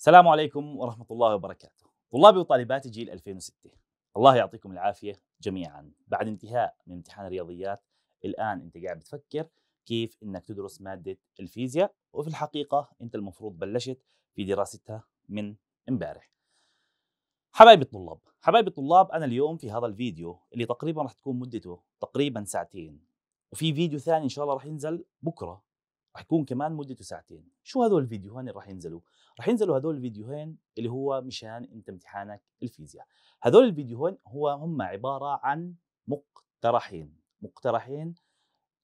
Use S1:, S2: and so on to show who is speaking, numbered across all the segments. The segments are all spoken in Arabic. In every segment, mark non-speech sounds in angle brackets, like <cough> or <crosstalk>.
S1: السلام عليكم ورحمة الله وبركاته طلابي وطالباتي جيل 2006 الله يعطيكم العافية جميعا بعد انتهاء من امتحان الرياضيات الآن أنت قاعد بتفكر كيف أنك تدرس مادة الفيزياء وفي الحقيقة أنت المفروض بلشت في دراستها من امبارح حبايبي الطلاب حبايبي الطلاب أنا اليوم في هذا الفيديو اللي تقريبا راح تكون مدته تقريبا ساعتين وفي فيديو ثاني إن شاء الله راح ينزل بكرة رح يكون كمان مدته ساعتين شو هذول الفيديوهين اللي رح ينزلوا رح ينزلوا هذول الفيديوهين اللي هو مشان انت امتحانك الفيزياء هذول الفيديوهين هو هم عباره عن مقترحين مقترحين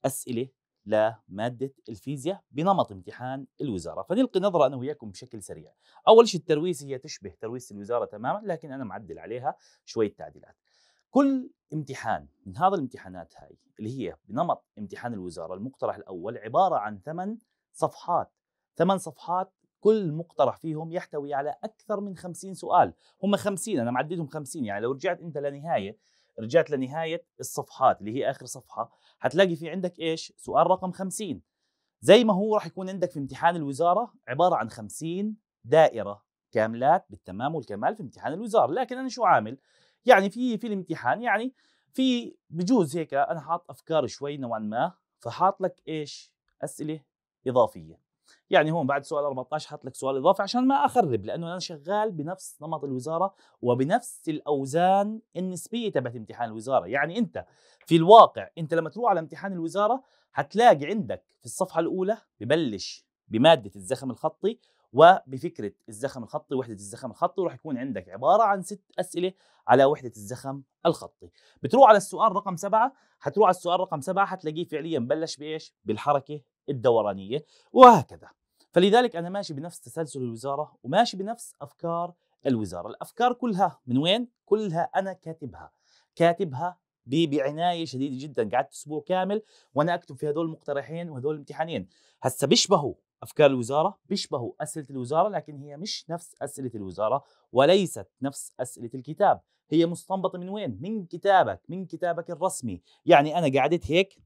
S1: اسئله لماده الفيزياء بنمط امتحان الوزاره فنلقي نظره انا وياكم بشكل سريع اول شيء الترويسه هي تشبه ترويسه الوزاره تماما لكن انا معدل عليها شويه تعديلات كل امتحان من هذا الامتحانات هاي اللي هي بنمط امتحان الوزارة المقترح الأول عبارة عن ثمان صفحات ثمان صفحات كل مقترح فيهم يحتوي على أكثر من خمسين سؤال هم خمسين أنا معددهم خمسين يعني لو رجعت أنت لنهاية رجعت لنهاية الصفحات اللي هي آخر صفحة حتلاقي في عندك إيش سؤال رقم خمسين زي ما هو راح يكون عندك في امتحان الوزارة عبارة عن خمسين دائرة كاملات بالتمام والكمال في امتحان الوزارة لكن أنا شو عامل يعني في في الامتحان يعني في بجوز هيك انا حاط افكار شوي نوعا ما فحاط لك ايش اسئله اضافيه يعني هون بعد سؤال 14 حاط لك سؤال اضافي عشان ما اخرب لانه انا شغال بنفس نمط الوزاره وبنفس الاوزان النسبيه تبعت امتحان الوزاره يعني انت في الواقع انت لما تروح على امتحان الوزاره حتلاقي عندك في الصفحه الاولى ببلش بماده الزخم الخطي وبفكره الزخم الخطي وحده الزخم الخطي وراح يكون عندك عباره عن ست اسئله على وحده الزخم الخطي بتروح على السؤال رقم سبعة حتروح على السؤال رقم سبعة حتلاقيه فعليا بلش بايش بالحركه الدورانيه وهكذا فلذلك انا ماشي بنفس تسلسل الوزاره وماشي بنفس افكار الوزاره الافكار كلها من وين كلها انا كاتبها كاتبها بعنايه شديده جدا قعدت اسبوع كامل وانا اكتب في هذول المقترحين وهذول الامتحانين هسه بيشبهوا افكار الوزاره بيشبهوا اسئله الوزاره لكن هي مش نفس اسئله الوزاره وليست نفس اسئله الكتاب هي مستنبطه من وين من كتابك من كتابك الرسمي يعني انا قعدت هيك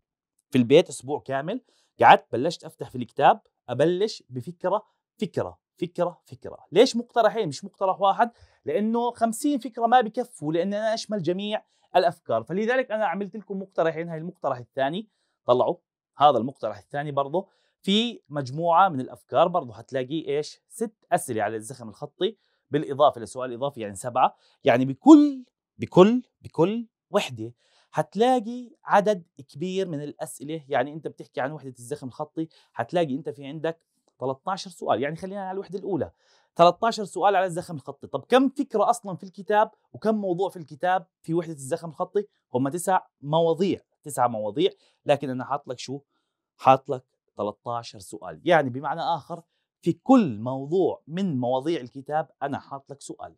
S1: في البيت اسبوع كامل قعدت بلشت افتح في الكتاب ابلش بفكره فكره فكره فكره ليش مقترحين مش مقترح واحد لانه 50 فكره ما بكفوا لان انا اشمل جميع الافكار فلذلك انا عملت لكم مقترحين هاي المقترح الثاني طلعوا هذا المقترح الثاني برضه في مجموعه من الافكار برضه هتلاقي ايش؟ ست اسئله على الزخم الخطي بالاضافه لسؤال اضافي يعني سبعه، يعني بكل بكل بكل وحده هتلاقي عدد كبير من الاسئله، يعني انت بتحكي عن وحده الزخم الخطي هتلاقي انت في عندك 13 سؤال، يعني خلينا على الوحده الاولى 13 سؤال على الزخم الخطي، طب كم فكره اصلا في الكتاب وكم موضوع في الكتاب في وحده الزخم الخطي؟ هم تسع مواضيع، تسع مواضيع، لكن انا حاط لك شو؟ حاط لك 13 سؤال يعني بمعنى آخر في كل موضوع من مواضيع الكتاب أنا حاط لك سؤال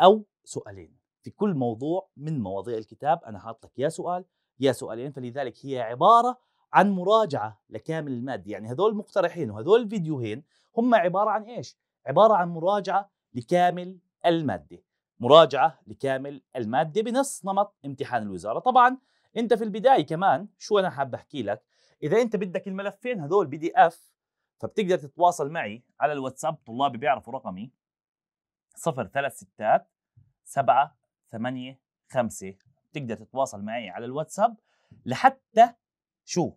S1: أو سؤالين في كل موضوع من مواضيع الكتاب أنا حاط لك يا سؤال يا سؤالين فلذلك هي عبارة عن مراجعة لكامل المادة يعني هذول المقترحين وهذول الفيديوهين هم عبارة عن إيش؟ عبارة عن مراجعة لكامل المادة مراجعة لكامل المادة بنص نمط امتحان الوزارة طبعا انت في البداية كمان شو انا حاب احكي لك اذا انت بدك الملفين هذول بي دي اف فبتقدر تتواصل معي على الواتساب طلابي بيعرفوا رقمي 036 7 8 5 بتقدر تتواصل معي على الواتساب لحتى شو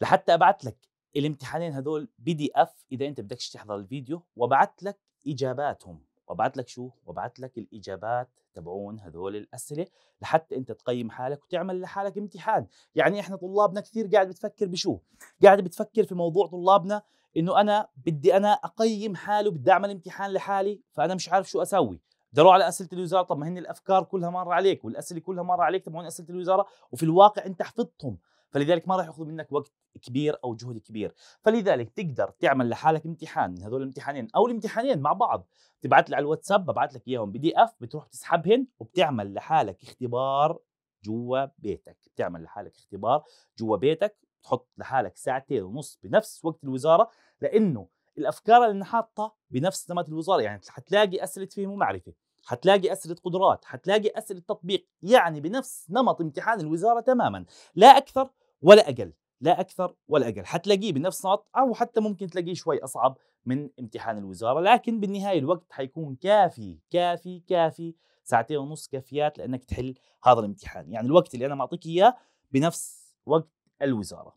S1: لحتى ابعث لك الامتحانين هذول بي دي اف اذا انت بدكش تحضر الفيديو وابعث لك اجاباتهم وابعث لك شو وابعث لك الاجابات تبعون هذول الاسئله لحتى انت تقيم حالك وتعمل لحالك امتحان يعني احنا طلابنا كثير قاعد بتفكر بشو قاعد بتفكر في موضوع طلابنا انه انا بدي انا اقيم حالي وبدي اعمل امتحان لحالي فانا مش عارف شو اسوي داروا على اسئله الوزاره طب ما هن الافكار كلها مره عليك والاسئله كلها مره عليك تبعون اسئله الوزاره وفي الواقع انت حفظتهم فلذلك ما راح ياخذوا منك وقت كبير او جهد كبير فلذلك تقدر تعمل لحالك امتحان من هذول الامتحانين او الامتحانين مع بعض تبعت لي على الواتساب ببعث لك اياهم بي دي اف بتروح تسحبهن وبتعمل لحالك اختبار جوا بيتك بتعمل لحالك اختبار جوا بيتك تحط لحالك ساعتين ونص بنفس وقت الوزاره لانه الافكار اللي حاطه بنفس نمط الوزاره يعني حتلاقي اسئله فهم ومعرفه حتلاقي اسئله قدرات حتلاقي اسئله تطبيق يعني بنفس نمط امتحان الوزاره تماما لا اكثر ولا اقل لا اكثر ولا اقل حتلاقيه بنفس نط او حتى ممكن تلاقيه شوي اصعب من امتحان الوزاره لكن بالنهايه الوقت حيكون كافي كافي كافي ساعتين ونص كافيات لانك تحل هذا الامتحان يعني الوقت اللي انا معطيك اياه بنفس وقت الوزاره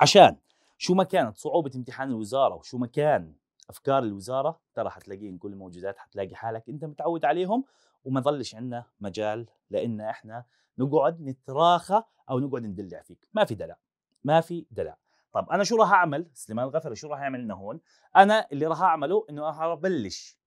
S1: عشان شو ما كانت صعوبه امتحان الوزاره وشو ما كان افكار الوزاره ترى حتلاقيه كل الموجودات حتلاقي حالك انت متعود عليهم وما ظلش عندنا مجال لان احنا نقعد نتراخى او نقعد ندلع فيك ما في دلع ما في دلع طب انا شو راح اعمل سليمان الغفري شو راح يعمل لنا هون انا اللي راح اعمله انه راح ابلش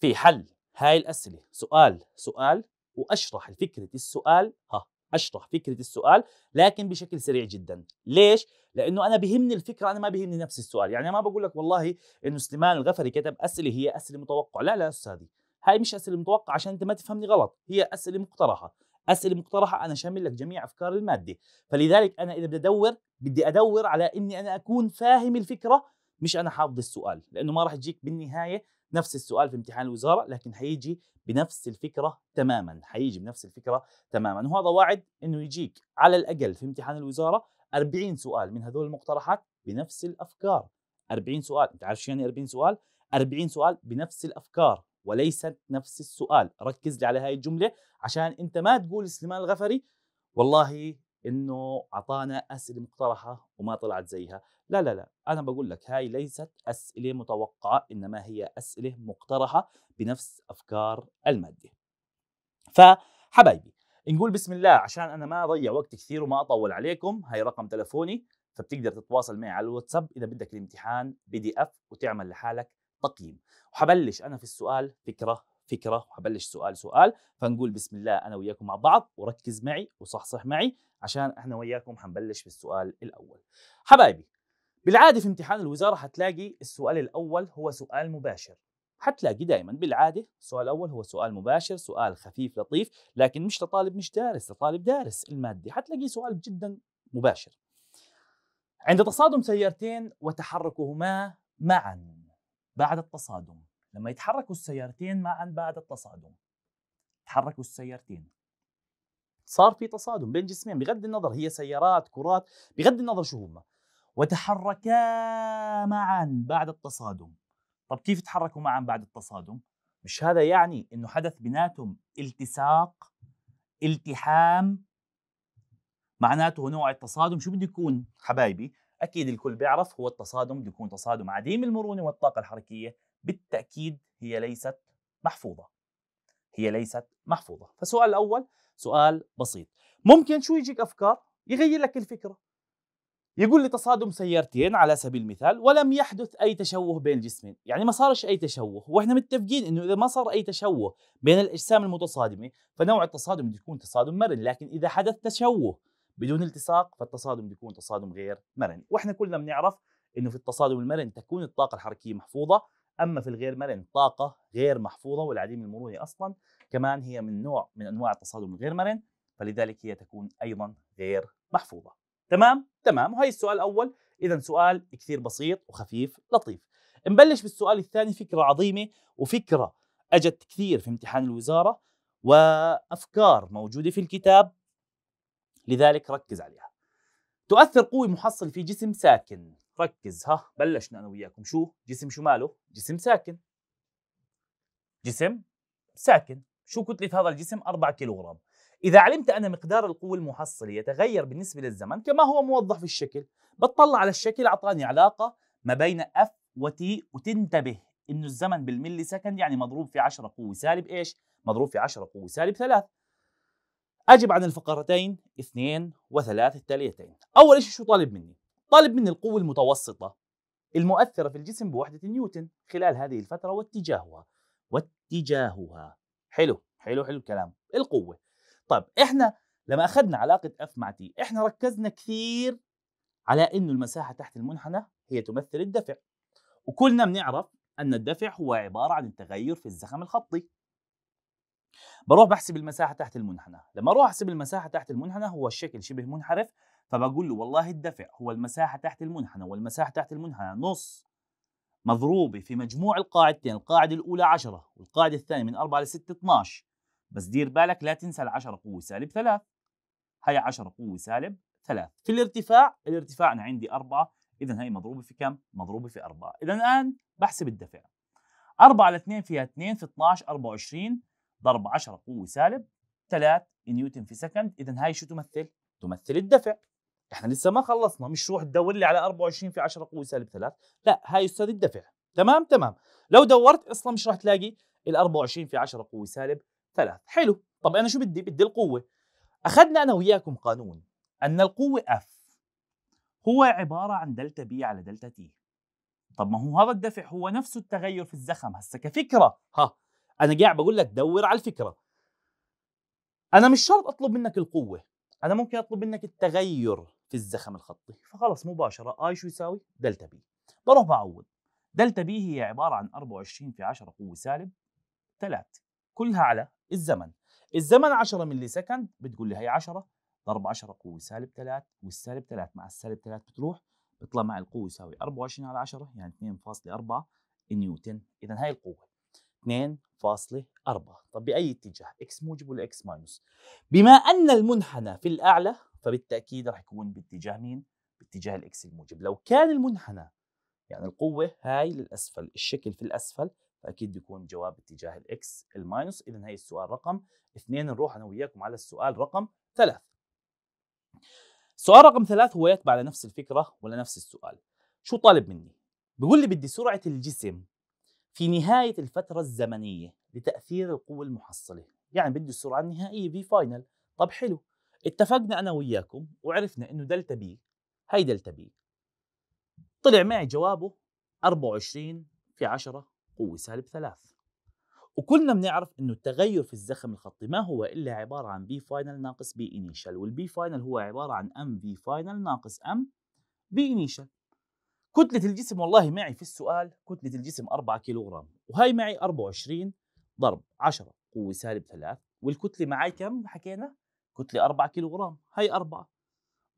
S1: في حل هاي الاسئله سؤال سؤال واشرح فكره السؤال ها اشرح فكره السؤال لكن بشكل سريع جدا ليش لانه انا بهمني الفكره انا ما بهمني نفس السؤال يعني ما بقول لك والله انه سليمان الغفري كتب اسئله هي اسئله متوقعه لا لا استاذي هاي مش اسئله متوقعه عشان انت ما تفهمني غلط هي اسئله مقترحه اسئله مقترحه انا شامل لك جميع افكار الماده فلذلك انا اذا بدي ادور بدي ادور على اني انا اكون فاهم الفكره مش انا حافظ السؤال لانه ما راح يجيك بالنهايه نفس السؤال في امتحان الوزاره لكن هيجي بنفس الفكره تماما هيجي بنفس الفكره تماما وهذا وعد انه يجيك على الاقل في امتحان الوزاره 40 سؤال من هذول المقترحات بنفس الافكار 40 سؤال انت عارف شو يعني 40 سؤال 40 سؤال بنفس الافكار وليست نفس السؤال ركز لي على هاي الجملة عشان أنت ما تقول سليمان الغفري والله انه اعطانا اسئله مقترحه وما طلعت زيها لا لا لا انا بقول لك هاي ليست اسئله متوقعه انما هي اسئله مقترحه بنفس افكار الماده فحبايبي نقول بسم الله عشان انا ما اضيع وقت كثير وما اطول عليكم هاي رقم تلفوني فبتقدر تتواصل معي على الواتساب اذا بدك الامتحان بي دي اف وتعمل لحالك التقييم وحبلش انا في السؤال فكره فكره وحبلش سؤال سؤال فنقول بسم الله انا وياكم مع بعض وركز معي وصحصح معي عشان احنا وياكم حنبلش بالسؤال الاول حبايبي بالعاده في امتحان الوزاره حتلاقي السؤال الاول هو سؤال مباشر حتلاقي دائما بالعاده السؤال الاول هو سؤال مباشر سؤال خفيف لطيف لكن مش لطالب مش دارس لطالب دارس الماده حتلاقي سؤال جدا مباشر عند تصادم سيارتين وتحركهما معا بعد التصادم لما يتحركوا السيارتين معا بعد التصادم تحركوا السيارتين صار في تصادم بين جسمين بغض النظر هي سيارات كرات بغض النظر شو هم وتحركا معا بعد التصادم طب كيف تحركوا معا بعد التصادم مش هذا يعني انه حدث بيناتهم التصاق التحام معناته نوع التصادم شو بده يكون حبايبي اكيد الكل بيعرف هو التصادم بده يكون تصادم عديم المرونه والطاقه الحركيه بالتاكيد هي ليست محفوظه هي ليست محفوظه فالسؤال الاول سؤال بسيط ممكن شو يجيك افكار يغير لك الفكره يقول لي تصادم سيارتين على سبيل المثال ولم يحدث اي تشوه بين الجسمين يعني ما صارش اي تشوه واحنا متفقين انه اذا ما صار اي تشوه بين الاجسام المتصادمه فنوع التصادم بده يكون تصادم مرن لكن اذا حدث تشوه بدون التصاق فالتصادم بيكون تصادم غير مرن واحنا كلنا بنعرف انه في التصادم المرن تكون الطاقه الحركيه محفوظه اما في الغير مرن طاقه غير محفوظه والعديم المرونه اصلا كمان هي من نوع من انواع التصادم الغير مرن فلذلك هي تكون ايضا غير محفوظه تمام تمام وهي السؤال الاول اذا سؤال كثير بسيط وخفيف لطيف نبلش بالسؤال الثاني فكره عظيمه وفكره اجت كثير في امتحان الوزاره وافكار موجوده في الكتاب لذلك ركز عليها تؤثر قوة محصل في جسم ساكن ركز ها بلشنا أنا وياكم شو جسم شو ماله جسم ساكن جسم ساكن شو كتلة هذا الجسم 4 كيلوغرام إذا علمت أن مقدار القوة المحصلة يتغير بالنسبة للزمن كما هو موضح في الشكل بتطلع على الشكل أعطاني علاقة ما بين F و T وتنتبه إنه الزمن بالملي سكند يعني مضروب في 10 قوة سالب إيش؟ مضروب في 10 قوة سالب 3 أجب عن الفقرتين اثنين وثلاث التاليتين أول شيء شو طالب مني؟ طالب مني القوة المتوسطة المؤثرة في الجسم بوحدة نيوتن خلال هذه الفترة واتجاهها واتجاهها حلو حلو حلو الكلام القوة طيب احنا لما اخذنا علاقة اف مع تي احنا ركزنا كثير على انه المساحة تحت المنحنى هي تمثل الدفع وكلنا بنعرف ان الدفع هو عبارة عن التغير في الزخم الخطي بروح بحسب المساحه تحت المنحنى لما اروح احسب المساحه تحت المنحنى هو الشكل شبه منحرف فبقول له والله الدفع هو المساحه تحت المنحنى والمساحه تحت المنحنى نص مضروبه في مجموع القاعدتين القاعده الاولى 10 والقاعده الثانيه من 4 ل 6 12 بس دير بالك لا تنسى ال 10 قوه سالب 3 هي 10 قوه سالب 3 في الارتفاع الارتفاع انا عندي 4 اذا هي مضروبه في كم مضروبه في 4 اذا الان بحسب الدفع 4 على 2 فيها 2 في 12 24 ضرب 10 قوه سالب 3 نيوتن في سكند اذا هاي شو تمثل تمثل الدفع احنا لسه ما خلصنا مش روح تدور لي على 24 في 10 قوه سالب 3 لا هاي استاذ الدفع تمام تمام لو دورت اصلا مش راح تلاقي ال 24 في 10 قوه سالب 3 حلو طب انا شو بدي بدي القوه اخذنا انا وياكم قانون ان القوه اف هو عباره عن دلتا بي على دلتا تي طب ما هو هذا الدفع هو نفسه التغير في الزخم هسه كفكره ها انا قاعد بقول لك دور على الفكره انا مش شرط اطلب منك القوه انا ممكن اطلب منك التغير في الزخم الخطي فخلص مباشره اي شو يساوي دلتا بي بروح بعوض دلتا بي هي عباره عن 24 في 10 قوه سالب 3 كلها على الزمن الزمن 10 ملي سكند بتقول لي هي 10 ضرب 10 قوه سالب 3 والسالب 3 مع السالب 3 بتروح بيطلع مع القوه يساوي 24 على 10 يعني 2.4 نيوتن اذا هاي القوه 2.4 طب بأي اتجاه x موجب ولا x ماينس بما أن المنحنى في الأعلى فبالتأكيد راح يكون باتجاه مين؟ باتجاه الاكس الموجب لو كان المنحنى يعني القوة هاي للأسفل الشكل في الأسفل فأكيد بيكون جواب باتجاه الاكس الماينس إذا هي السؤال رقم اثنين نروح أنا وياكم على السؤال رقم ثلاث سؤال رقم ثلاث هو يتبع على نفس الفكرة ولا نفس السؤال شو طالب مني؟ بيقول لي بدي سرعة الجسم في نهاية الفترة الزمنية لتأثير القوة المحصلة يعني بدي السرعة النهائية في فاينل طب حلو اتفقنا أنا وياكم وعرفنا إنه دلتا بي هي دلتا بي طلع معي جوابه 24 في 10 قوة سالب 3 وكلنا بنعرف انه التغير في الزخم الخطي ما هو الا عباره عن بي فاينل ناقص بي انيشال والبي فاينل هو عباره عن ام في فاينل ناقص ام بي انيشال كتلة الجسم والله معي في السؤال كتلة الجسم 4 كيلوغرام وهي معي 24 ضرب 10 قوة سالب 3 والكتلة معي كم حكينا؟ كتلة 4 كيلوغرام هي 4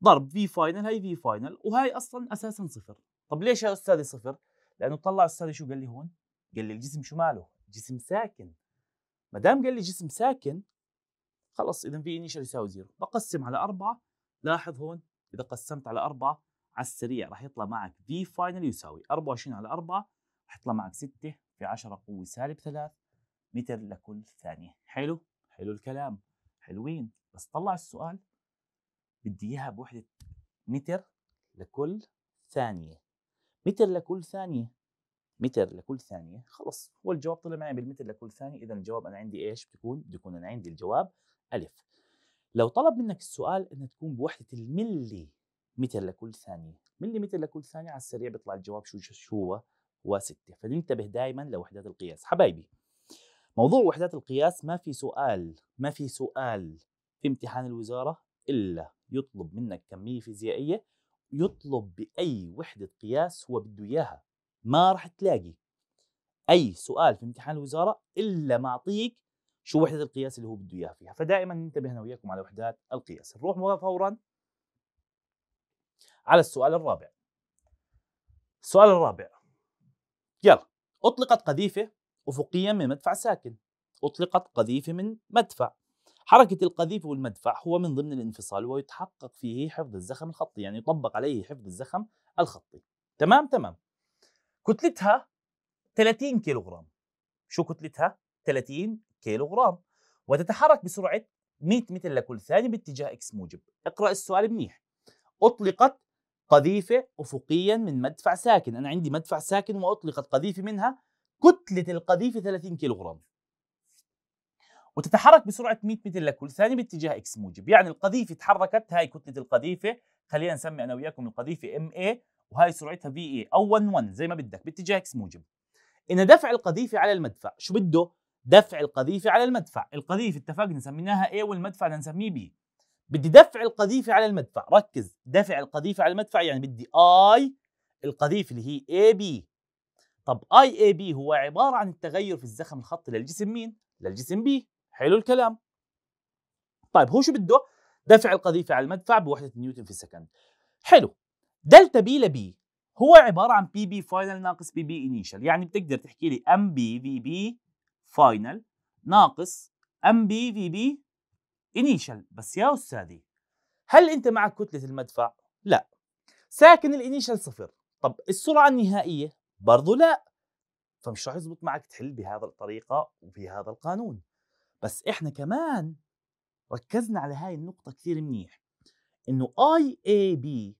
S1: ضرب في فاينل هي في فاينل وهي أصلا أساسا صفر طب ليش يا أستاذي صفر؟ لأنه طلع أستاذي شو قال لي هون؟ قال لي الجسم شو ماله؟ جسم ساكن ما دام قال لي جسم ساكن خلص إذا في إنيشال يساوي زيرو بقسم على 4 لاحظ هون إذا قسمت على 4 على السريع راح يطلع معك في فاينل يساوي 24 على 4 راح يطلع معك 6 في 10 قوة سالب 3 متر لكل ثانية حلو حلو الكلام حلوين بس طلع السؤال بدي اياها بوحدة متر لكل ثانية متر لكل ثانية متر لكل ثانية خلص هو الجواب طلع معي بالمتر لكل ثانية إذا الجواب أنا عندي إيش بتكون بده يكون أنا عندي الجواب ألف لو طلب منك السؤال انها تكون بوحدة الملي متر لكل ثانيه ملي متر لكل ثانيه على السريع بيطلع الجواب شو شو هو هو 6 فننتبه دائما لوحدات القياس حبايبي موضوع وحدات القياس ما في سؤال ما في سؤال في امتحان الوزاره الا يطلب منك كميه فيزيائيه يطلب باي وحده قياس هو بده اياها ما راح تلاقي اي سؤال في امتحان الوزاره الا معطيك شو وحده القياس اللي هو بده اياها فيها فدائما ننتبه انا وياكم على وحدات القياس نروح فورا على السؤال الرابع السؤال الرابع يلا أطلقت قذيفة أفقيا من مدفع ساكن أطلقت قذيفة من مدفع حركة القذيفة والمدفع هو من ضمن الانفصال ويتحقق فيه حفظ الزخم الخطي يعني يطبق عليه حفظ الزخم الخطي تمام تمام كتلتها 30 كيلوغرام شو كتلتها 30 كيلوغرام وتتحرك بسرعة 100 متر لكل ثانية باتجاه اكس موجب اقرأ السؤال منيح أطلقت قذيفة أفقيا من مدفع ساكن أنا عندي مدفع ساكن وأطلقت قذيفة منها كتلة القذيفة 30 كيلوغرام وتتحرك بسرعة 100 متر لكل ثانية باتجاه إكس موجب يعني القذيفة تحركت هاي كتلة القذيفة خلينا نسمي أنا وياكم القذيفة ام اي وهاي سرعتها في اي او 1 1 زي ما بدك باتجاه إكس موجب إن دفع القذيفة على المدفع شو بده؟ دفع القذيفة على المدفع القذيفة اتفقنا سميناها A إيه، والمدفع نسميه B بدي دفع القذيفه على المدفع ركز دفع القذيفه على المدفع يعني بدي اي القذيفه اللي هي AB بي طب اي بي هو عباره عن التغير في الزخم الخطي للجسم مين للجسم بي حلو الكلام طيب هو شو بده دفع القذيفه على المدفع بوحده نيوتن في السكند حلو دلتا بي لبي هو عباره عن بي بي فاينل ناقص بي بي انيشال يعني بتقدر تحكي لي ام بي في بي فاينل ناقص ام بي في بي انيشال بس يا استاذي هل انت معك كتله المدفع لا ساكن الانيشال صفر طب السرعه النهائيه برضه لا فمش راح يزبط معك تحل بهذا الطريقه وبهذا القانون بس احنا كمان ركزنا على هاي النقطه كثير منيح انه اي اي بي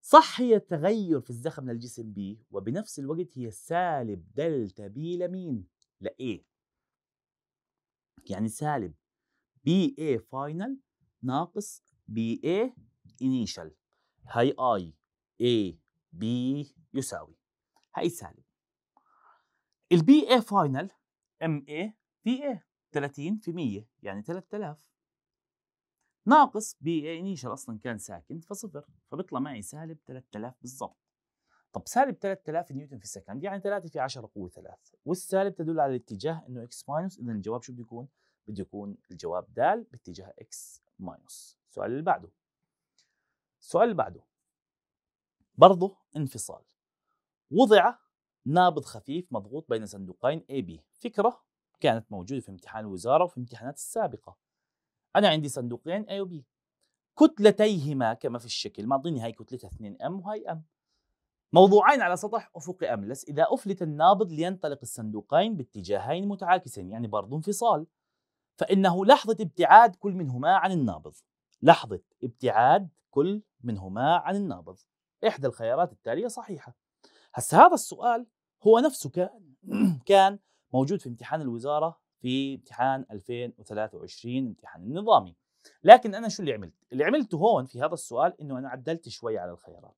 S1: صح هي تغير في الزخم للجسم بي وبنفس الوقت هي سالب دلتا بي لمين؟ لإيه؟ يعني سالب بي اي فاينل ناقص بي اي انيشال هاي اي اي بي يساوي هاي سالب البي اي فاينل ام اي في اي 30 في 100 يعني 3000 ناقص بي اي انيشال اصلا كان ساكن فصفر فبيطلع معي سالب 3000 بالضبط طب سالب 3000 نيوتن في السكند يعني 3 في 10 قوه 3 والسالب تدل على الاتجاه انه اكس ماينس اذا الجواب شو بده يكون؟ بده يكون الجواب د باتجاه اكس ماينس السؤال اللي بعده السؤال اللي بعده برضه انفصال وضع نابض خفيف مضغوط بين صندوقين بي فكرة كانت موجودة في امتحان الوزارة وفي امتحانات السابقة أنا عندي صندوقين A و B كتلتيهما كما في الشكل ما أظن هاي كتلتها 2M وهاي M موضوعين على سطح أفقي أملس إذا أفلت النابض لينطلق الصندوقين باتجاهين متعاكسين يعني برضو انفصال فإنه لحظة ابتعاد كل منهما عن النابض لحظة ابتعاد كل منهما عن النابض إحدى الخيارات التالية صحيحة هسا هذا السؤال هو نفسه كان, <clears throat> كان موجود في امتحان الوزارة في امتحان 2023 امتحان النظامي لكن أنا شو اللي عملت؟ اللي عملته هون في هذا السؤال إنه أنا عدلت شوي على الخيارات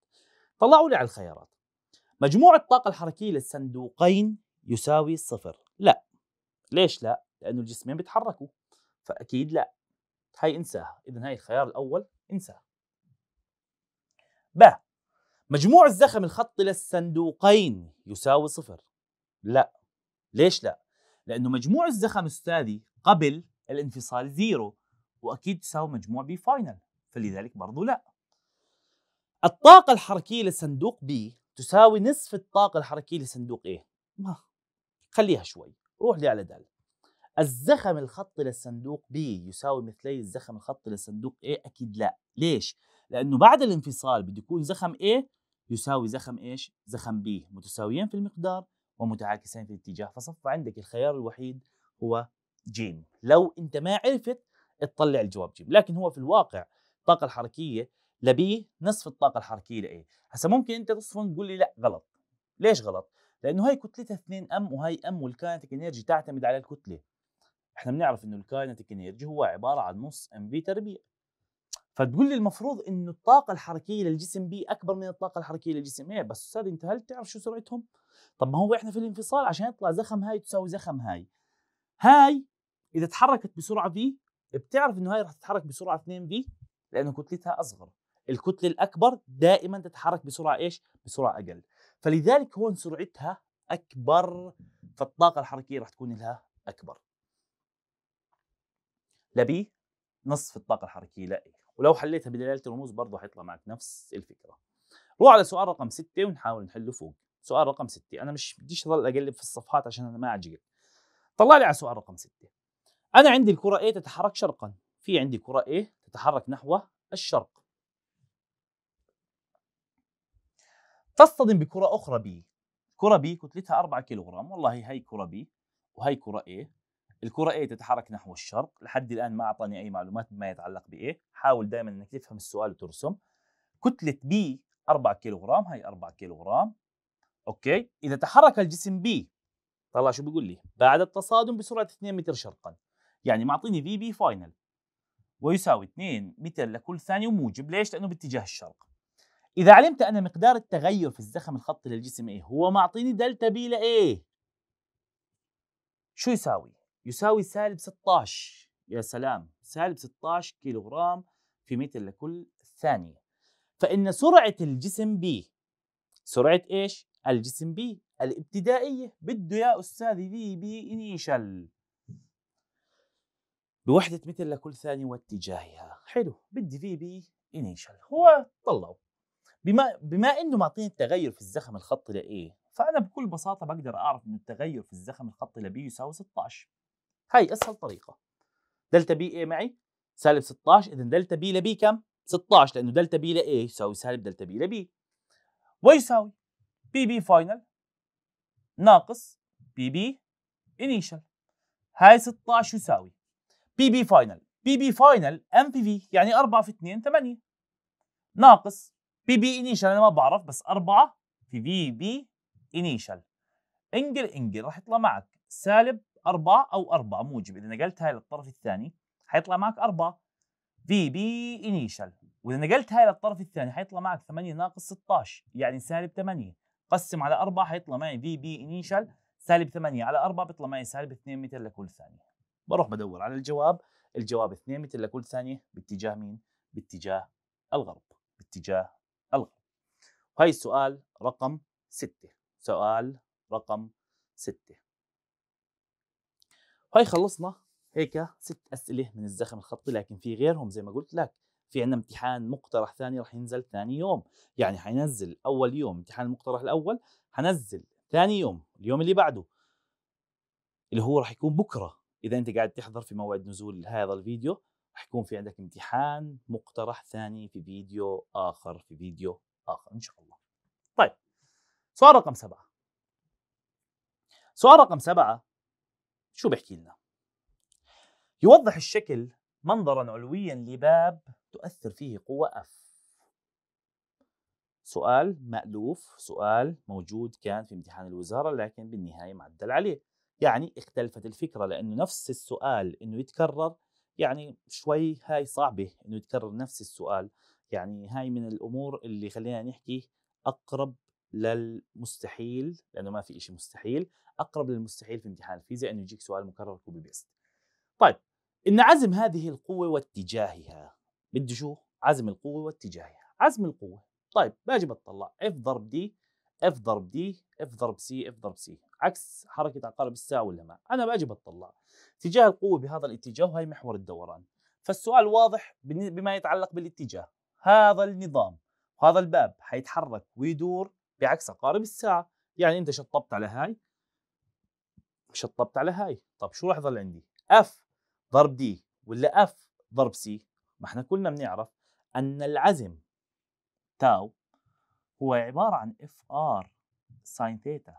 S1: طلعوا لي على الخيارات مجموع الطاقة الحركية للصندوقين يساوي صفر لا ليش لا؟ لانه الجسمين بيتحركوا فاكيد لا هاي انساها اذا هاي الخيار الاول انساها ب مجموع الزخم الخطي للصندوقين يساوي صفر لا ليش لا لانه مجموع الزخم استاذي قبل الانفصال زيرو واكيد تساوي مجموع بي فاينل فلذلك برضو لا الطاقة الحركية لصندوق بي تساوي نصف الطاقة الحركية لصندوق ايه ما خليها شوي روح لي على ذلك الزخم الخطي للصندوق B يساوي مثلي الزخم الخطي للصندوق A أكيد لا ليش؟ لأنه بعد الانفصال بده يكون زخم A يساوي زخم إيش؟ زخم B متساويين في المقدار ومتعاكسين في الاتجاه فصفى عندك الخيار الوحيد هو جيم لو أنت ما عرفت تطلع الجواب جيم لكن هو في الواقع الطاقة الحركية لبي نصف الطاقة الحركية لأي هسا ممكن أنت تصفن تقول لي لا غلط ليش غلط؟ لأنه هاي كتلتها 2 أم وهي أم والكانتك انرجي تعتمد على الكتلة احنا بنعرف انه الكاينتيك انرجي هو عباره عن نص ام في تربيع فتقول لي المفروض انه الطاقه الحركيه للجسم بي اكبر من الطاقه الحركيه للجسم ايه بس استاذ انت هل تعرف شو سرعتهم طب ما هو احنا في الانفصال عشان يطلع زخم هاي تساوي زخم هاي هاي اذا تحركت بسرعه في بتعرف انه هاي رح تتحرك بسرعه 2 في لانه كتلتها اصغر الكتله الاكبر دائما تتحرك بسرعه ايش بسرعه اقل فلذلك هون سرعتها اكبر فالطاقه الحركيه رح تكون لها اكبر لبي نصف الطاقة الحركية لأي ولو حليتها بدلالة الرموز برضه حيطلع معك نفس الفكرة روح على سؤال رقم 6 ونحاول نحله فوق سؤال رقم 6 انا مش بديش اضل اقلب في الصفحات عشان انا ما عجيب طلع لي على سؤال رقم 6 انا عندي الكرة A إيه تتحرك شرقا في عندي كرة A إيه تتحرك نحو الشرق تصطدم بكرة أخرى B كرة B كتلتها 4 كيلوغرام والله هي كرة B وهي كرة A إيه؟ الكره A إيه تتحرك نحو الشرق لحد الان ما اعطاني اي معلومات بما يتعلق بايه A حاول دائما انك تفهم السؤال وترسم كتله B 4 كيلوغرام هي 4 كيلوغرام اوكي اذا تحرك الجسم B طلع شو بيقول لي بعد التصادم بسرعه 2 متر شرقا يعني معطيني في بي فاينل ويساوي 2 متر لكل ثانيه وموجب ليش لانه باتجاه الشرق اذا علمت ان مقدار التغير في الزخم الخطي للجسم ايه هو معطيني دلتا بي لايه شو يساوي يساوي سالب 16 يا سلام سالب 16 كيلوغرام في متر لكل ثانية فإن سرعة الجسم بي سرعة إيش؟ الجسم بي الابتدائية بده يا أستاذي بي بي إنيشال بوحدة متر لكل ثانية واتجاهها حلو بدي في بي إنيشال هو طلعوا بما بما انه معطيني التغير في الزخم الخطي لايه فانا بكل بساطه بقدر اعرف ان التغير في الزخم الخطي لبي يساوي 16 هاي اسهل طريقه دلتا بي اي معي سالب 16 اذا دلتا بي لبي كم 16 لانه دلتا بي لاي يساوي سالب دلتا بي لبي ويساوي بي بي فاينل ناقص بي بي انيشال هاي 16 يساوي بي بي فاينل بي بي فاينل ام بي في يعني 4 في 2 8 ناقص بي بي انيشال انا ما بعرف بس 4 في بي بي انيشال انقل انقل راح يطلع معك سالب 4 او 4 موجب اذا نقلتها للطرف الثاني حيطلع معك 4 في بي انيشال واذا نقلتها للطرف الثاني حيطلع معك 8 ناقص 16 يعني سالب 8 قسم على 4 حيطلع معي في بي انيشال سالب 8 على 4 بيطلع معي سالب 2 متر لكل ثانيه بروح بدور على الجواب الجواب 2 متر لكل ثانيه باتجاه مين باتجاه الغرب باتجاه الغرب وهي السؤال رقم 6 سؤال رقم 6 هاي خلصنا هيك ست اسئله من الزخم الخطي لكن في غيرهم زي ما قلت لك في عندنا امتحان مقترح ثاني رح ينزل ثاني يوم يعني حينزل اول يوم امتحان المقترح الاول حنزل ثاني يوم اليوم اللي بعده اللي هو رح يكون بكره اذا انت قاعد تحضر في موعد نزول هذا الفيديو رح يكون في عندك امتحان مقترح ثاني في فيديو اخر في فيديو اخر ان شاء الله طيب سؤال رقم سبعة سؤال رقم سبعة شو بحكي لنا؟ يوضح الشكل منظرا علويا لباب تؤثر فيه قوة F سؤال مألوف سؤال موجود كان في امتحان الوزارة لكن بالنهاية معدل عليه يعني اختلفت الفكرة لأنه نفس السؤال أنه يتكرر يعني شوي هاي صعبة أنه يتكرر نفس السؤال يعني هاي من الأمور اللي خلينا نحكي أقرب للمستحيل لانه ما في شيء مستحيل اقرب للمستحيل في امتحان الفيزياء انه يجيك سؤال مكرر كوبي بيست طيب ان عزم هذه القوه واتجاهها بدي شو عزم القوه واتجاهها عزم القوه طيب باجي بطلع اف ضرب دي اف ضرب دي اف ضرب سي اف ضرب سي عكس حركه عقارب الساعه ولا ما انا باجي بطلع اتجاه القوه بهذا الاتجاه وهي محور الدوران فالسؤال واضح بما يتعلق بالاتجاه هذا النظام وهذا الباب حيتحرك ويدور بعكس عقارب الساعه يعني انت شطبت على هاي شطبت على هاي طب شو راح يضل عندي اف ضرب دي ولا اف ضرب سي ما احنا كلنا بنعرف ان العزم تاو هو عباره عن اف ار ساين ثيتا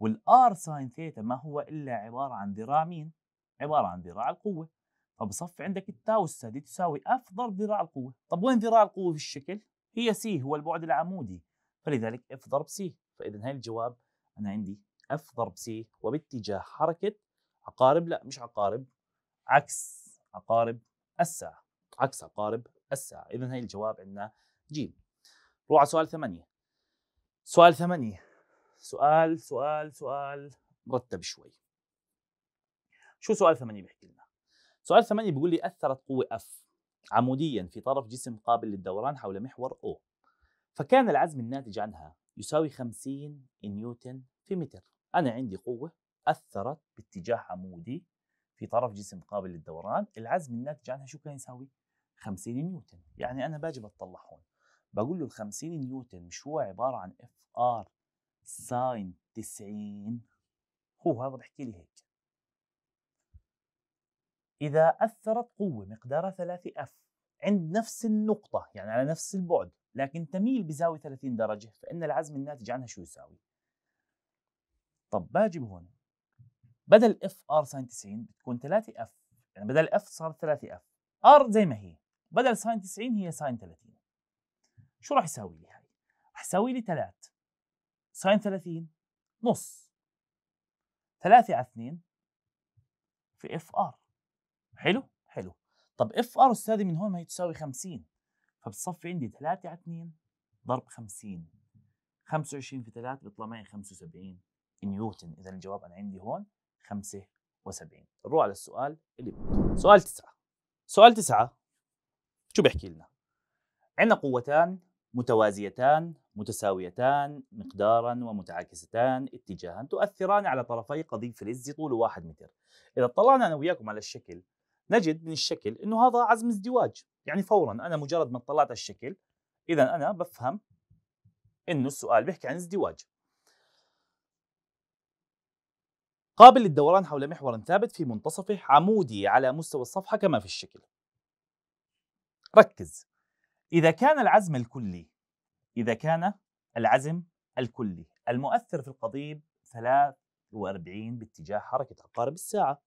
S1: والار ساين ثيتا ما هو الا عباره عن ذراع مين عباره عن ذراع القوه فبصفي عندك التاو السادي تساوي اف ضرب ذراع القوه طب وين ذراع القوه في الشكل هي سي هو البعد العمودي فلذلك اف ضرب سي فاذا هاي الجواب انا عندي اف ضرب سي وباتجاه حركه عقارب لا مش عقارب عكس عقارب الساعه عكس عقارب الساعه اذا هاي الجواب عندنا جيم نروح على سؤال ثمانية سؤال ثمانية سؤال سؤال سؤال مرتب شوي شو سؤال ثمانية بيحكي لنا سؤال ثمانية بيقول لي أثرت قوة F عموديا في طرف جسم قابل للدوران حول محور O فكان العزم الناتج عنها يساوي 50 نيوتن في متر أنا عندي قوة أثرت باتجاه عمودي في طرف جسم قابل للدوران العزم الناتج عنها شو كان يساوي 50 نيوتن يعني أنا باجي بطلع هون بقول له ال 50 نيوتن مش هو عبارة عن اف ار ساين 90 هو هذا بحكي لي هيك إذا أثرت قوة مقدارها 3 اف عند نفس النقطة يعني على نفس البعد لكن تميل بزاوية 30 درجة فإن العزم الناتج عنها شو يساوي؟ طب باجي بهون بدل اف ار ساين 90 بتكون 3 اف يعني بدل اف صار 3 اف ار زي ما هي بدل ساين 90 هي ساين 30 شو راح يساوي لي هاي؟ راح يساوي لي 3 ساين 30 نص 3 على 2 في اف ار حلو؟ حلو طب اف ار استاذي من هون ما هي تساوي 50 فبتصفي عندي 3 على 2 ضرب 50 25 في 3 بيطلع معي 75 نيوتن اذا الجواب انا عندي هون 75 نروح على السؤال اللي بعده سؤال 9 سؤال 9 شو بيحكي لنا عندنا قوتان متوازيتان متساويتان مقدارا ومتعاكستان اتجاها تؤثران على طرفي قضيب فلزي طوله 1 متر اذا طلعنا انا وياكم على الشكل نجد من الشكل انه هذا عزم ازدواج يعني فورا انا مجرد ما اطلعت على الشكل اذا انا بفهم انه السؤال بيحكي عن ازدواج قابل للدوران حول محور ثابت في منتصفه عمودي على مستوى الصفحه كما في الشكل ركز اذا كان العزم الكلي اذا كان العزم الكلي المؤثر في القضيب 43 باتجاه حركه عقارب الساعه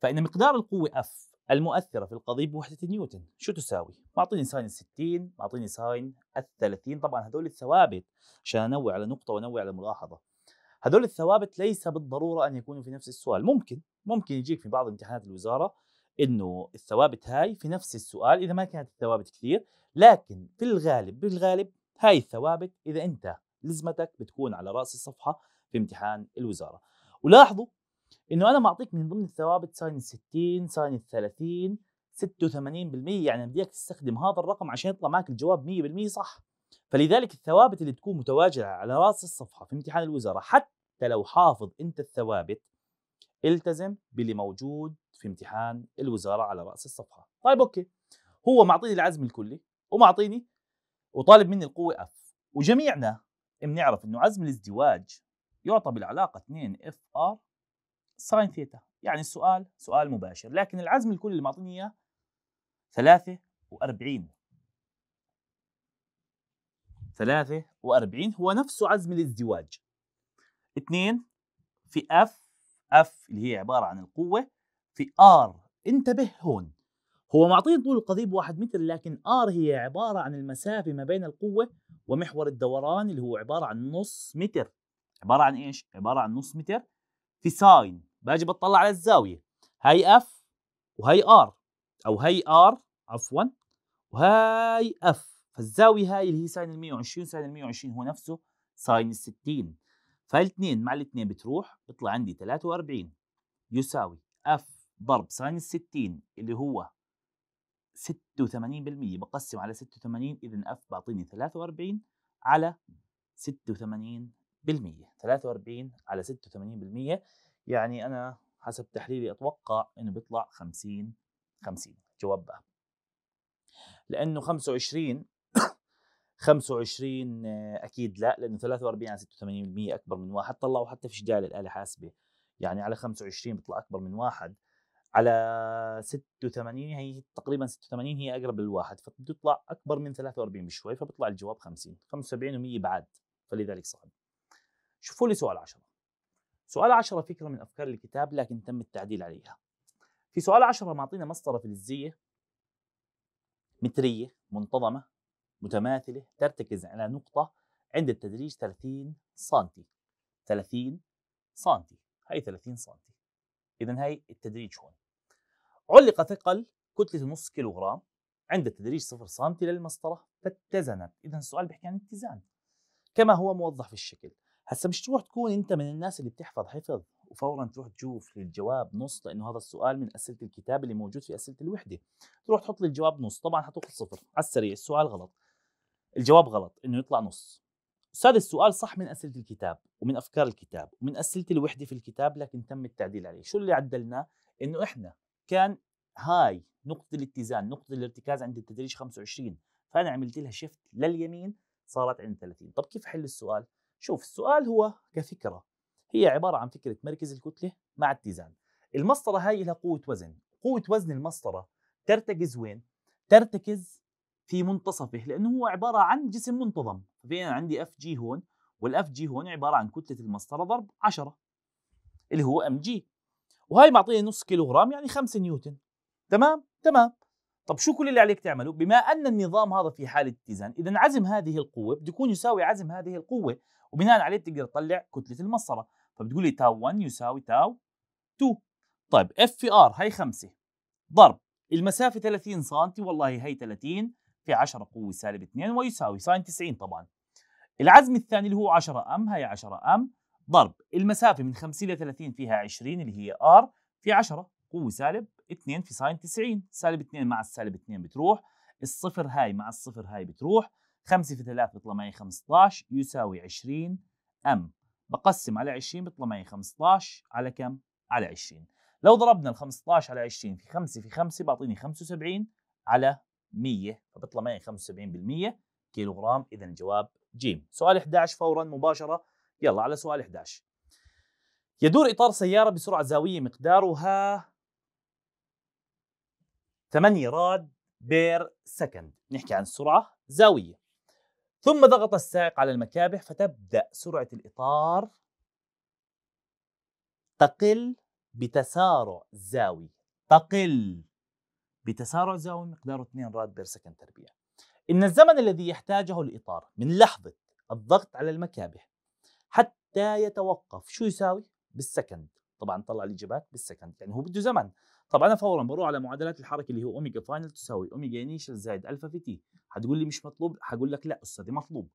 S1: فإن مقدار القوة F المؤثرة في القضيب بوحدة نيوتن شو تساوي؟ معطيني ساين الستين 60 معطيني ساين ال 30 طبعا هذول الثوابت عشان أنوع على نقطة وأنوع على ملاحظة هذول الثوابت ليس بالضرورة أن يكونوا في نفس السؤال ممكن ممكن يجيك في بعض امتحانات الوزارة انه الثوابت هاي في نفس السؤال اذا ما كانت الثوابت كثير لكن في الغالب بالغالب هاي الثوابت اذا انت لزمتك بتكون على راس الصفحه في امتحان الوزاره ولاحظوا انه انا معطيك من ضمن الثوابت ساين 60 ساين 30 86% يعني بديك تستخدم هذا الرقم عشان يطلع معك الجواب 100% صح فلذلك الثوابت اللي تكون متواجده على راس الصفحه في امتحان الوزاره حتى لو حافظ انت الثوابت التزم باللي موجود في امتحان الوزاره على راس الصفحه طيب اوكي هو معطيني العزم الكلي ومعطيني وطالب مني القوه اف وجميعنا بنعرف انه عزم الازدواج يعطى بالعلاقه 2 اف ار ساين ثيتا يعني السؤال سؤال مباشر لكن العزم الكلي اللي معطيني اياه 43 43 هو نفسه عزم الازدواج 2 في اف اف اللي هي عباره عن القوه في ار انتبه هون هو معطيني طول القضيب 1 متر لكن ار هي عباره عن المسافه ما بين القوه ومحور الدوران اللي هو عباره عن نص متر عباره عن ايش عباره عن نص متر في ساين باجي بطلع على الزاويه هاي اف وهي ار او هي ار عفوا وهاي اف فالزاويه هاي اللي هي ساين ال 120 ساين ال 120 هو نفسه ساين ال 60 فالاثنين مع الاثنين بتروح بيطلع عندي 43 يساوي اف ضرب ساين ال 60 اللي هو 86% بقسم على 86 اذا اف بعطيني 43 على 86% 43 على 86% يعني انا حسب تحليلي اتوقع انه بيطلع 50 50 جواب لانه 25 25 <coughs> آه، اكيد لا لانه 43 على 86% اكبر من واحد طلعوا حتى في جدال الاله حاسبه يعني على 25 بيطلع اكبر من واحد على 86 هي تقريبا 86 هي اقرب للواحد فبتطلع اكبر من 43 بشوي فبيطلع الجواب 50 75 و100 بعد فلذلك صعب شوفوا لي سؤال 10 سؤال 10 فكرة من أفكار الكتاب لكن تم التعديل عليها في سؤال 10 معطينا مسطرة فلزية مترية منتظمة متماثلة ترتكز على نقطة عند التدريج 30 سنتي 30 سنتي هي 30 سنتي إذا هي التدريج هون علق ثقل كتلة نص كيلوغرام عند التدريج 0 سنتي للمسطرة فاتزنت إذا السؤال بيحكي عن اتزان كما هو موضح في الشكل هسا مش تروح تكون انت من الناس اللي بتحفظ حفظ وفورا تروح تشوف للجواب نص لانه هذا السؤال من اسئله الكتاب اللي موجود في اسئله الوحده تروح تحط لي الجواب نص طبعا حتاخذ صفر على السريع السؤال غلط الجواب غلط انه يطلع نص صار السؤال صح من اسئله الكتاب ومن افكار الكتاب ومن اسئله الوحده في الكتاب لكن تم التعديل عليه شو اللي عدلناه انه احنا كان هاي نقطه الاتزان نقطه الارتكاز عند التدريج 25 فانا عملت لها شيفت لليمين صارت عند 30 طب كيف حل السؤال شوف السؤال هو كفكرة هي عبارة عن فكرة مركز الكتلة مع اتزان المسطرة هاي لها قوة وزن قوة وزن المسطرة ترتكز وين؟ ترتكز في منتصفه لأنه هو عبارة عن جسم منتظم ففي عندي اف جي هون والاف جي هون عبارة عن كتلة المسطرة ضرب 10 اللي هو ام جي وهي معطيني نص كيلوغرام يعني 5 نيوتن تمام تمام طب شو كل اللي عليك تعمله بما ان النظام هذا في حاله اتزان اذا عزم هذه القوه بده يكون يساوي عزم هذه القوه وبناء عليه بتقدر تطلع كتله المسطره فبتقول لي تاو 1 يساوي تاو 2 طيب اف في ار هي 5 ضرب المسافه 30 سم والله هي 30 في 10 قوه سالب 2 ويساوي ساين 90 طبعا العزم الثاني اللي هو 10 ام هي 10 ام ضرب المسافه من 50 ل 30 فيها 20 اللي هي ار في 10 قوه سالب 2 في ساين 90 سالب 2 مع السالب 2 بتروح الصفر هاي مع الصفر هاي بتروح 5 في 3 بيطلع معي 15 يساوي 20 أم بقسم على 20 بيطلع معي 15 على كم؟ على 20 لو ضربنا ال 15 على 20 في 5 في 5 بيعطيني 75 على 100 فبيطلع معي 75% كيلو غرام إذا الجواب جيم سؤال 11 فورا مباشرة يلا على سؤال 11 يدور إطار سيارة بسرعة زاوية مقدارها 8 راد بير سكند نحكي عن السرعة زاوية ثم ضغط السائق على المكابح فتبدأ سرعة الإطار تقل بتسارع زاوي تقل بتسارع زاوي مقداره 2 راد بير سكند تربيع إن الزمن الذي يحتاجه الإطار من لحظة الضغط على المكابح حتى يتوقف شو يساوي بالسكند طبعا طلع الإجابات بالسكند يعني هو بده زمن طب انا فورا بروح على معادلات الحركه اللي هو اوميجا فاينل تساوي اوميجا انيشال زائد الفا في تي هتقول لي مش مطلوب هقول لك لا استاذي مطلوب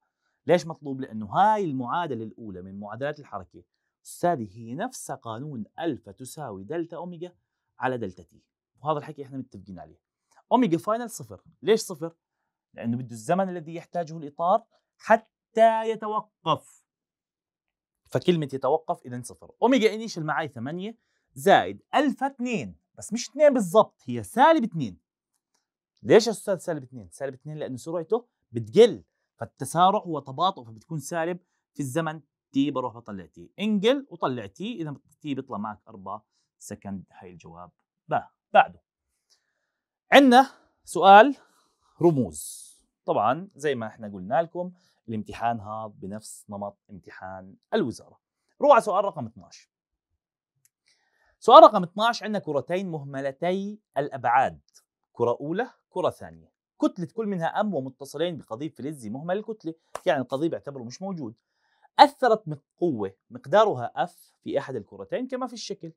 S1: ليش مطلوب لانه هاي المعادله الاولى من معادلات الحركه استاذي هي نفس قانون الفا تساوي دلتا اوميجا على دلتا تي وهذا الحكي احنا متفقين عليه اوميجا فاينل صفر ليش صفر لانه بده الزمن الذي يحتاجه الاطار حتى يتوقف فكلمه يتوقف اذا صفر اوميجا انيشال معي 8 زائد الفا 2 بس مش 2 بالضبط هي سالب 2 ليش يا استاذ سالب 2 سالب 2 لانه سرعته بتقل فالتسارع هو تباطؤ فبتكون سالب في الزمن تي بروح بطلع تي انقل وطلع تي اذا تي بيطلع معك 4 سكند هاي الجواب با بعده عندنا سؤال رموز طبعا زي ما احنا قلنا لكم الامتحان هذا بنفس نمط امتحان الوزاره روح على سؤال رقم 12 سؤال رقم 12 عندنا كرتين مهملتي الابعاد كره اولى كره ثانيه كتله كل منها ام ومتصلين بقضيب فلزي مهمل الكتله يعني القضيب اعتبره مش موجود اثرت قوه مقدارها اف في احد الكرتين كما في الشكل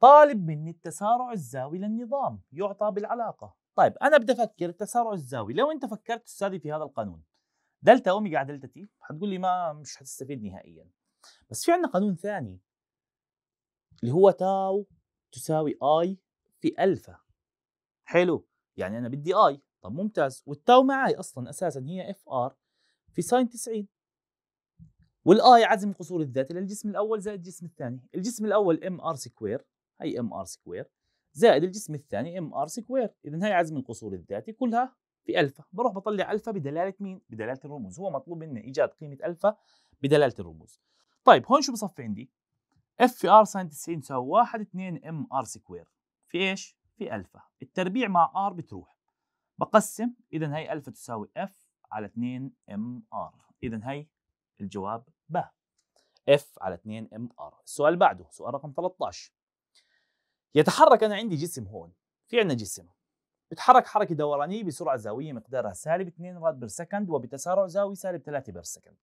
S1: طالب مني التسارع الزاوي للنظام يعطى بالعلاقه طيب انا بدي افكر التسارع الزاوي لو انت فكرت استاذي في هذا القانون دلتا اوميجا على دلتا تي حتقول لي ما مش حتستفيد نهائيا بس في عندنا قانون ثاني اللي هو تاو تساوي اي في الفا حلو يعني انا بدي اي طب ممتاز والتاو معي اصلا اساسا هي اف ار في ساين 90 والاي عزم القصور الذاتي للجسم الاول زائد الجسم الثاني الجسم الاول ام ار سكوير هي ام ار سكوير زائد الجسم الثاني ام ار سكوير اذا هي عزم القصور الذاتي كلها في الفا بروح بطلع الفا بدلاله مين بدلاله الرموز هو مطلوب مني ايجاد قيمه الفا بدلاله الرموز طيب هون شو بصفي عندي اف في ار ساين 90 تساوي 1 2 ام ار سكوير في ايش؟ في الفا التربيع مع ار بتروح بقسم اذا هي الفا تساوي اف على 2 ام ار اذا هي الجواب ب اف على 2 ام ار السؤال بعده سؤال رقم 13 يتحرك انا عندي جسم هون في عندنا جسم بتحرك حركة دورانية بسرعة زاوية مقدارها سالب 2 راد بير سكند وبتسارع زاوي سالب 3 بير سكند.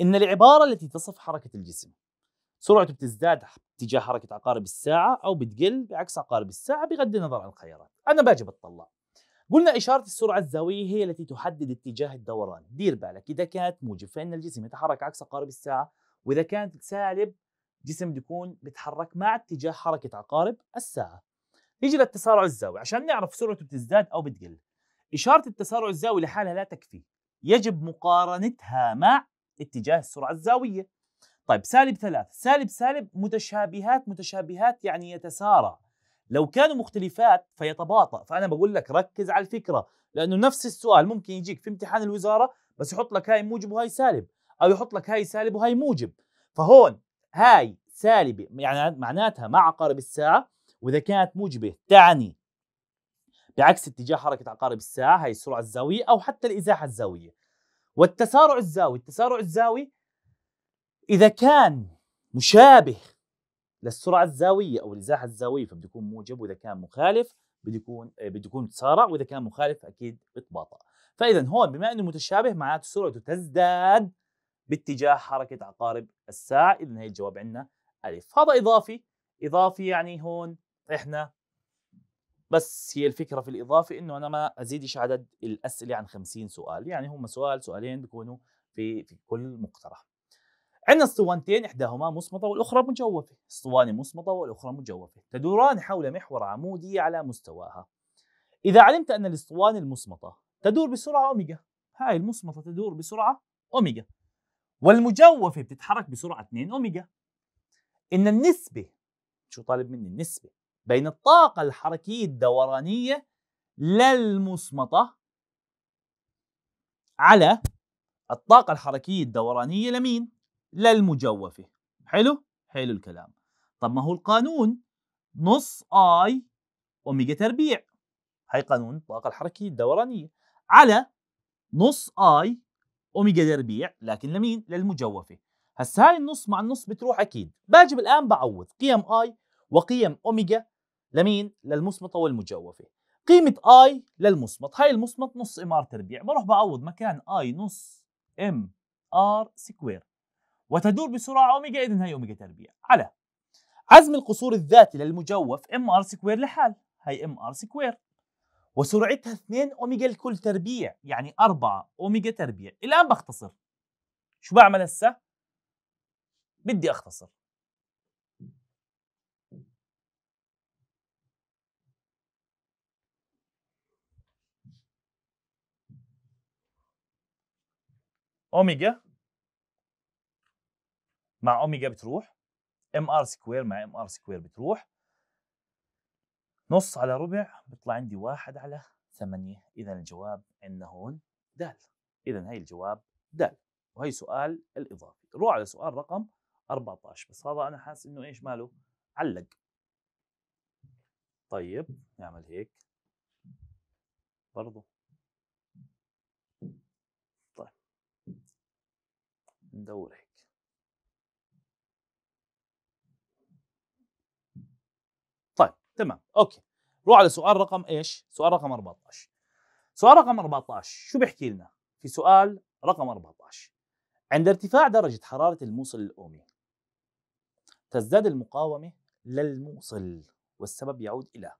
S1: إن العبارة التي تصف حركة الجسم سرعته بتزداد تجاه حركه عقارب الساعه او بتقل بعكس عقارب الساعه بغض النظر عن الخيارات انا باجي بتطلع قلنا إشارة السرعة الزاوية هي التي تحدد اتجاه الدوران دير بالك إذا كانت موجب فإن الجسم يتحرك عكس عقارب الساعة وإذا كانت سالب جسم بيكون بيتحرك مع اتجاه حركة عقارب الساعة يجي للتسارع الزاوي عشان نعرف سرعته بتزداد أو بتقل إشارة التسارع الزاوي لحالها لا تكفي يجب مقارنتها مع اتجاه السرعة الزاوية طيب سالب ثلاث سالب سالب متشابهات متشابهات يعني يتسارع لو كانوا مختلفات فيتباطأ فأنا بقول لك ركز على الفكرة لأنه نفس السؤال ممكن يجيك في امتحان الوزارة بس يحط لك هاي موجب وهاي سالب أو يحط لك هاي سالب وهاي موجب فهون هاي سالبة يعني معناتها مع عقارب الساعة وإذا كانت موجبة تعني بعكس اتجاه حركة عقارب الساعة هي السرعة الزاوية أو حتى الإزاحة الزاوية والتسارع الزاوي التسارع الزاوي إذا كان مشابه للسرعة الزاوية أو الإزاحة الزاوية فبده يكون موجب وإذا كان مخالف بده يكون آه، بده يكون تسارع وإذا كان مخالف أكيد بتباطأ فإذا هون بما أنه متشابه معناته سرعته تزداد باتجاه حركة عقارب الساعة إذا هي الجواب عندنا ألف هذا إضافي إضافي يعني هون إحنا بس هي الفكرة في الإضافة إنه أنا ما أزيدش عدد الأسئلة عن 50 سؤال يعني هم سؤال سؤالين بيكونوا في في كل مقترح عندنا اسطوانتين إحداهما مصمطه والأخرى مجوفة اسطوانة مصمطه والأخرى مجوفة تدوران حول محور عمودي على مستواها إذا علمت أن الاسطوانة المصمطه تدور بسرعة أوميجا هاي المصمطه تدور بسرعة أوميجا والمجوفة بتتحرك بسرعة 2 أوميجا إن النسبة شو طالب مني النسبة بين الطاقة الحركية الدورانية للمصمطه على الطاقة الحركية الدورانية لمين؟ للمجوفة حلو حلو الكلام طب ما هو القانون نص اي اوميجا تربيع هي قانون الطاقة الحركية الدورانية على نص اي اوميجا تربيع لكن لمين للمجوفة هسا هاي النص مع النص بتروح اكيد باجي الان بعوض قيم اي وقيم اوميجا لمين للمصمطة والمجوفة قيمة اي للمصمط هاي المصمط نص ام ار تربيع بروح بعوض مكان اي نص ام ار سكوير وتدور بسرعة أوميجا إذن هي أوميجا تربيع على عزم القصور الذاتي للمجوف ام ار سكوير لحال هي ام ار سكوير وسرعتها 2 اوميجا لكل تربيع يعني 4 اوميجا تربيع الان بختصر شو بعمل هسه بدي اختصر اوميجا مع اوميجا بتروح ام ار سكوير مع ام ار سكوير بتروح نص على ربع بيطلع عندي واحد على ثمانية اذا الجواب عندنا هون دال اذا هي الجواب دال وهي سؤال الاضافي نروح على سؤال رقم 14 بس هذا انا حاسس انه ايش ماله علق طيب نعمل هيك برضه طيب ندور هيك تمام اوكي نروح على سؤال رقم ايش سؤال رقم 14 سؤال رقم 14 شو بيحكي لنا في سؤال رقم 14 عند ارتفاع درجة حرارة الموصل الأومي تزداد المقاومة للموصل والسبب يعود إلى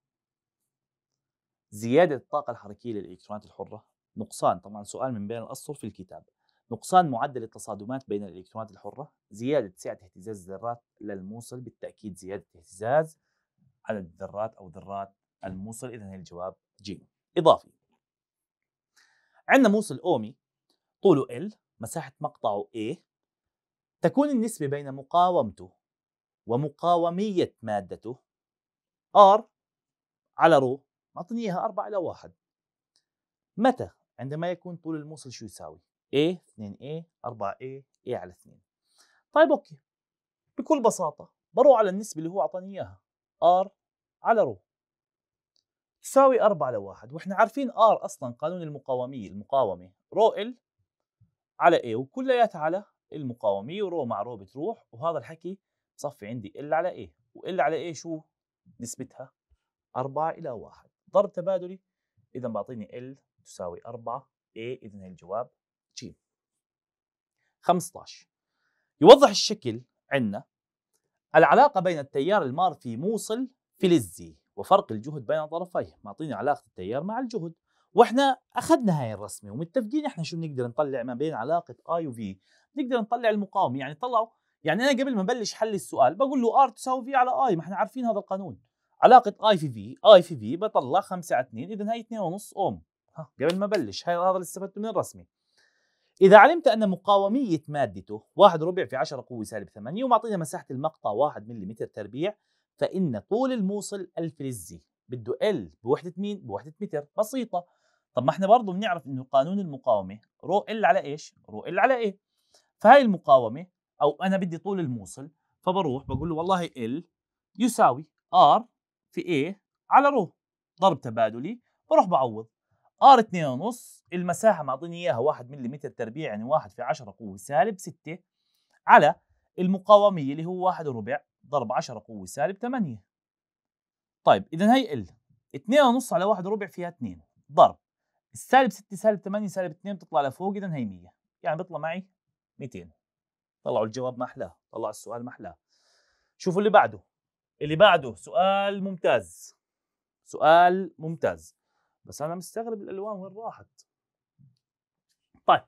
S1: زيادة الطاقة الحركية للإلكترونات الحرة نقصان طبعا سؤال من بين الأسطر في الكتاب نقصان معدل التصادمات بين الإلكترونات الحرة زيادة سعة اهتزاز الذرات للموصل بالتأكيد زيادة اهتزاز عدد الذرات او ذرات الموصل اذا هي الجواب جيم اضافي عندنا موصل اومي طوله ال مساحه مقطعه A تكون النسبه بين مقاومته ومقاوميه مادته R على رو معطيني اياها 4 الى 1 متى عندما يكون طول الموصل شو يساوي A 2A 4A A على 2 طيب اوكي بكل بساطه بروح على النسبه اللي هو اعطاني اياها ار على رو تساوي 4 1 واحنا عارفين ار اصلا قانون المقاوميه المقاومه رو ال على اي وكلياتها على المقاوميه ورو مع رو بتروح وهذا الحكي صفي عندي ال على اي وال على اي شو نسبتها 4 الى 1 ضرب تبادلي اذا بعطيني ال تساوي 4 اي اذا الجواب ج 15 يوضح الشكل عندنا العلاقة بين التيار المارفي موصل فلزي وفرق الجهد بين طرفيه معطينا علاقة التيار مع الجهد واحنا اخذنا هاي الرسمه ومتفقين احنا شو بنقدر نطلع ما بين علاقه اي وفي نقدر نطلع المقاومه يعني طلعوا يعني انا قبل ما بلش حل السؤال بقول له ار تساوي في على اي ما احنا عارفين هذا القانون علاقه اي في في اي في في بطلع 5 على 2 اذا هي 2.5 اوم ها قبل ما بلش هاي هذا اللي استفدته من الرسمه إذا علمت أن مقاومية مادته واحد ربع في 10 قوة سالب 8 ومعطيها مساحة المقطع 1 ملم تربيع فإن طول الموصل الفلزي بده ال بوحدة مين؟ بوحدة متر بسيطة طب ما احنا برضه بنعرف انه قانون المقاومة رو ال على ايش؟ رو ال على ايه؟ فهي المقاومة او انا بدي طول الموصل فبروح بقول له والله ال يساوي ار في A على رو ضرب تبادلي بروح بعوض ار 2 ونص المساحه معطيني اياها 1 ملم تربيع يعني 1 في 10 قوه سالب 6 على المقاوميه اللي هو 1 ربع ضرب 10 قوه سالب 8 طيب اذا هي ال 2 ونص على 1 ربع فيها 2 ضرب السالب 6 سالب 8 سالب 2 بتطلع لفوق اذا هي 100 يعني بيطلع معي 200 طلعوا الجواب ما احلاه طلعوا السؤال ما احلاه شوفوا اللي بعده اللي بعده سؤال ممتاز سؤال ممتاز بس انا مستغرب الالوان وين راحت طيب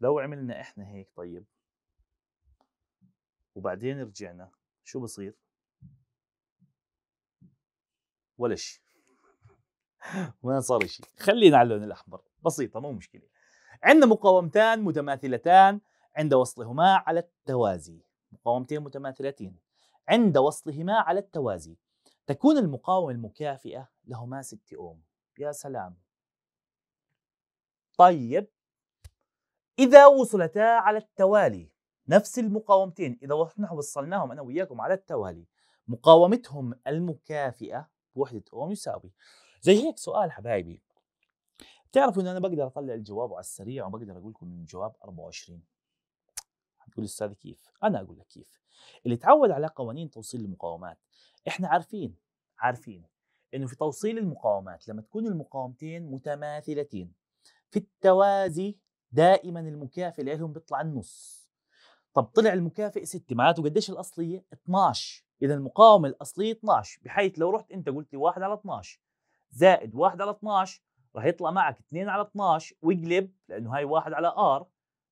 S1: لو عملنا احنا هيك طيب وبعدين رجعنا شو بصير ولا شيء ما <laughs> صار شيء خلينا على اللون الاحمر بسيطه مو مشكله عندنا مقاومتان متماثلتان عند وصلهما على التوازي مقاومتين متماثلتين عند وصلهما على التوازي تكون المقاومة المكافئة لهما 6 أوم يا سلام طيب إذا وصلتا على التوالي نفس المقاومتين إذا نحن وصلناهم أنا وياكم على التوالي مقاومتهم المكافئة بوحدة أوم يساوي زي هيك سؤال حبايبي بتعرفوا إن أنا بقدر أطلع الجواب على السريع وبقدر أقول لكم إن الجواب 24 هتقول أستاذ كيف؟ أنا أقول لك كيف اللي تعود على قوانين توصيل المقاومات احنا عارفين عارفين انه في توصيل المقاومات لما تكون المقاومتين متماثلتين في التوازي دائما المكافئ لهم بيطلع النص طب طلع المكافئ 6 معناته قديش الاصليه 12 اذا المقاومه الاصليه 12 بحيث لو رحت انت قلت لي 1 على 12 زائد 1 على 12 راح يطلع معك 2 على 12 واقلب لانه هاي 1 على ار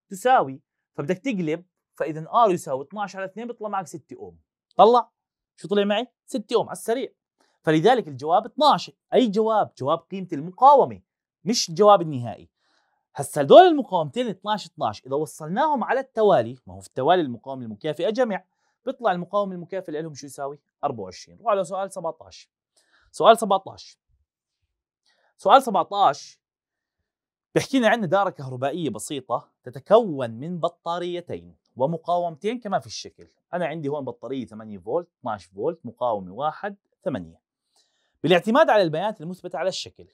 S1: تساوي فبدك تقلب فاذا ار يساوي 12 على 2 بيطلع معك 6 اوم طلع شو طلع معي؟ 6 اوم على السريع فلذلك الجواب 12 اي جواب جواب قيمه المقاومه مش الجواب النهائي هسا هدول المقاومتين 12 12 اذا وصلناهم على التوالي ما هو في التوالي المقاومه المكافئه جمع بيطلع المقاومه المكافئه لهم شو يساوي 24 روح على سؤال 17 سؤال 17 سؤال 17 بيحكي لنا عندنا دارة كهربائية بسيطة تتكون من بطاريتين ومقاومتين كمان في الشكل انا عندي هون بطاريه 8 فولت 12 فولت مقاومه واحد 8 بالاعتماد على البيانات المثبته على الشكل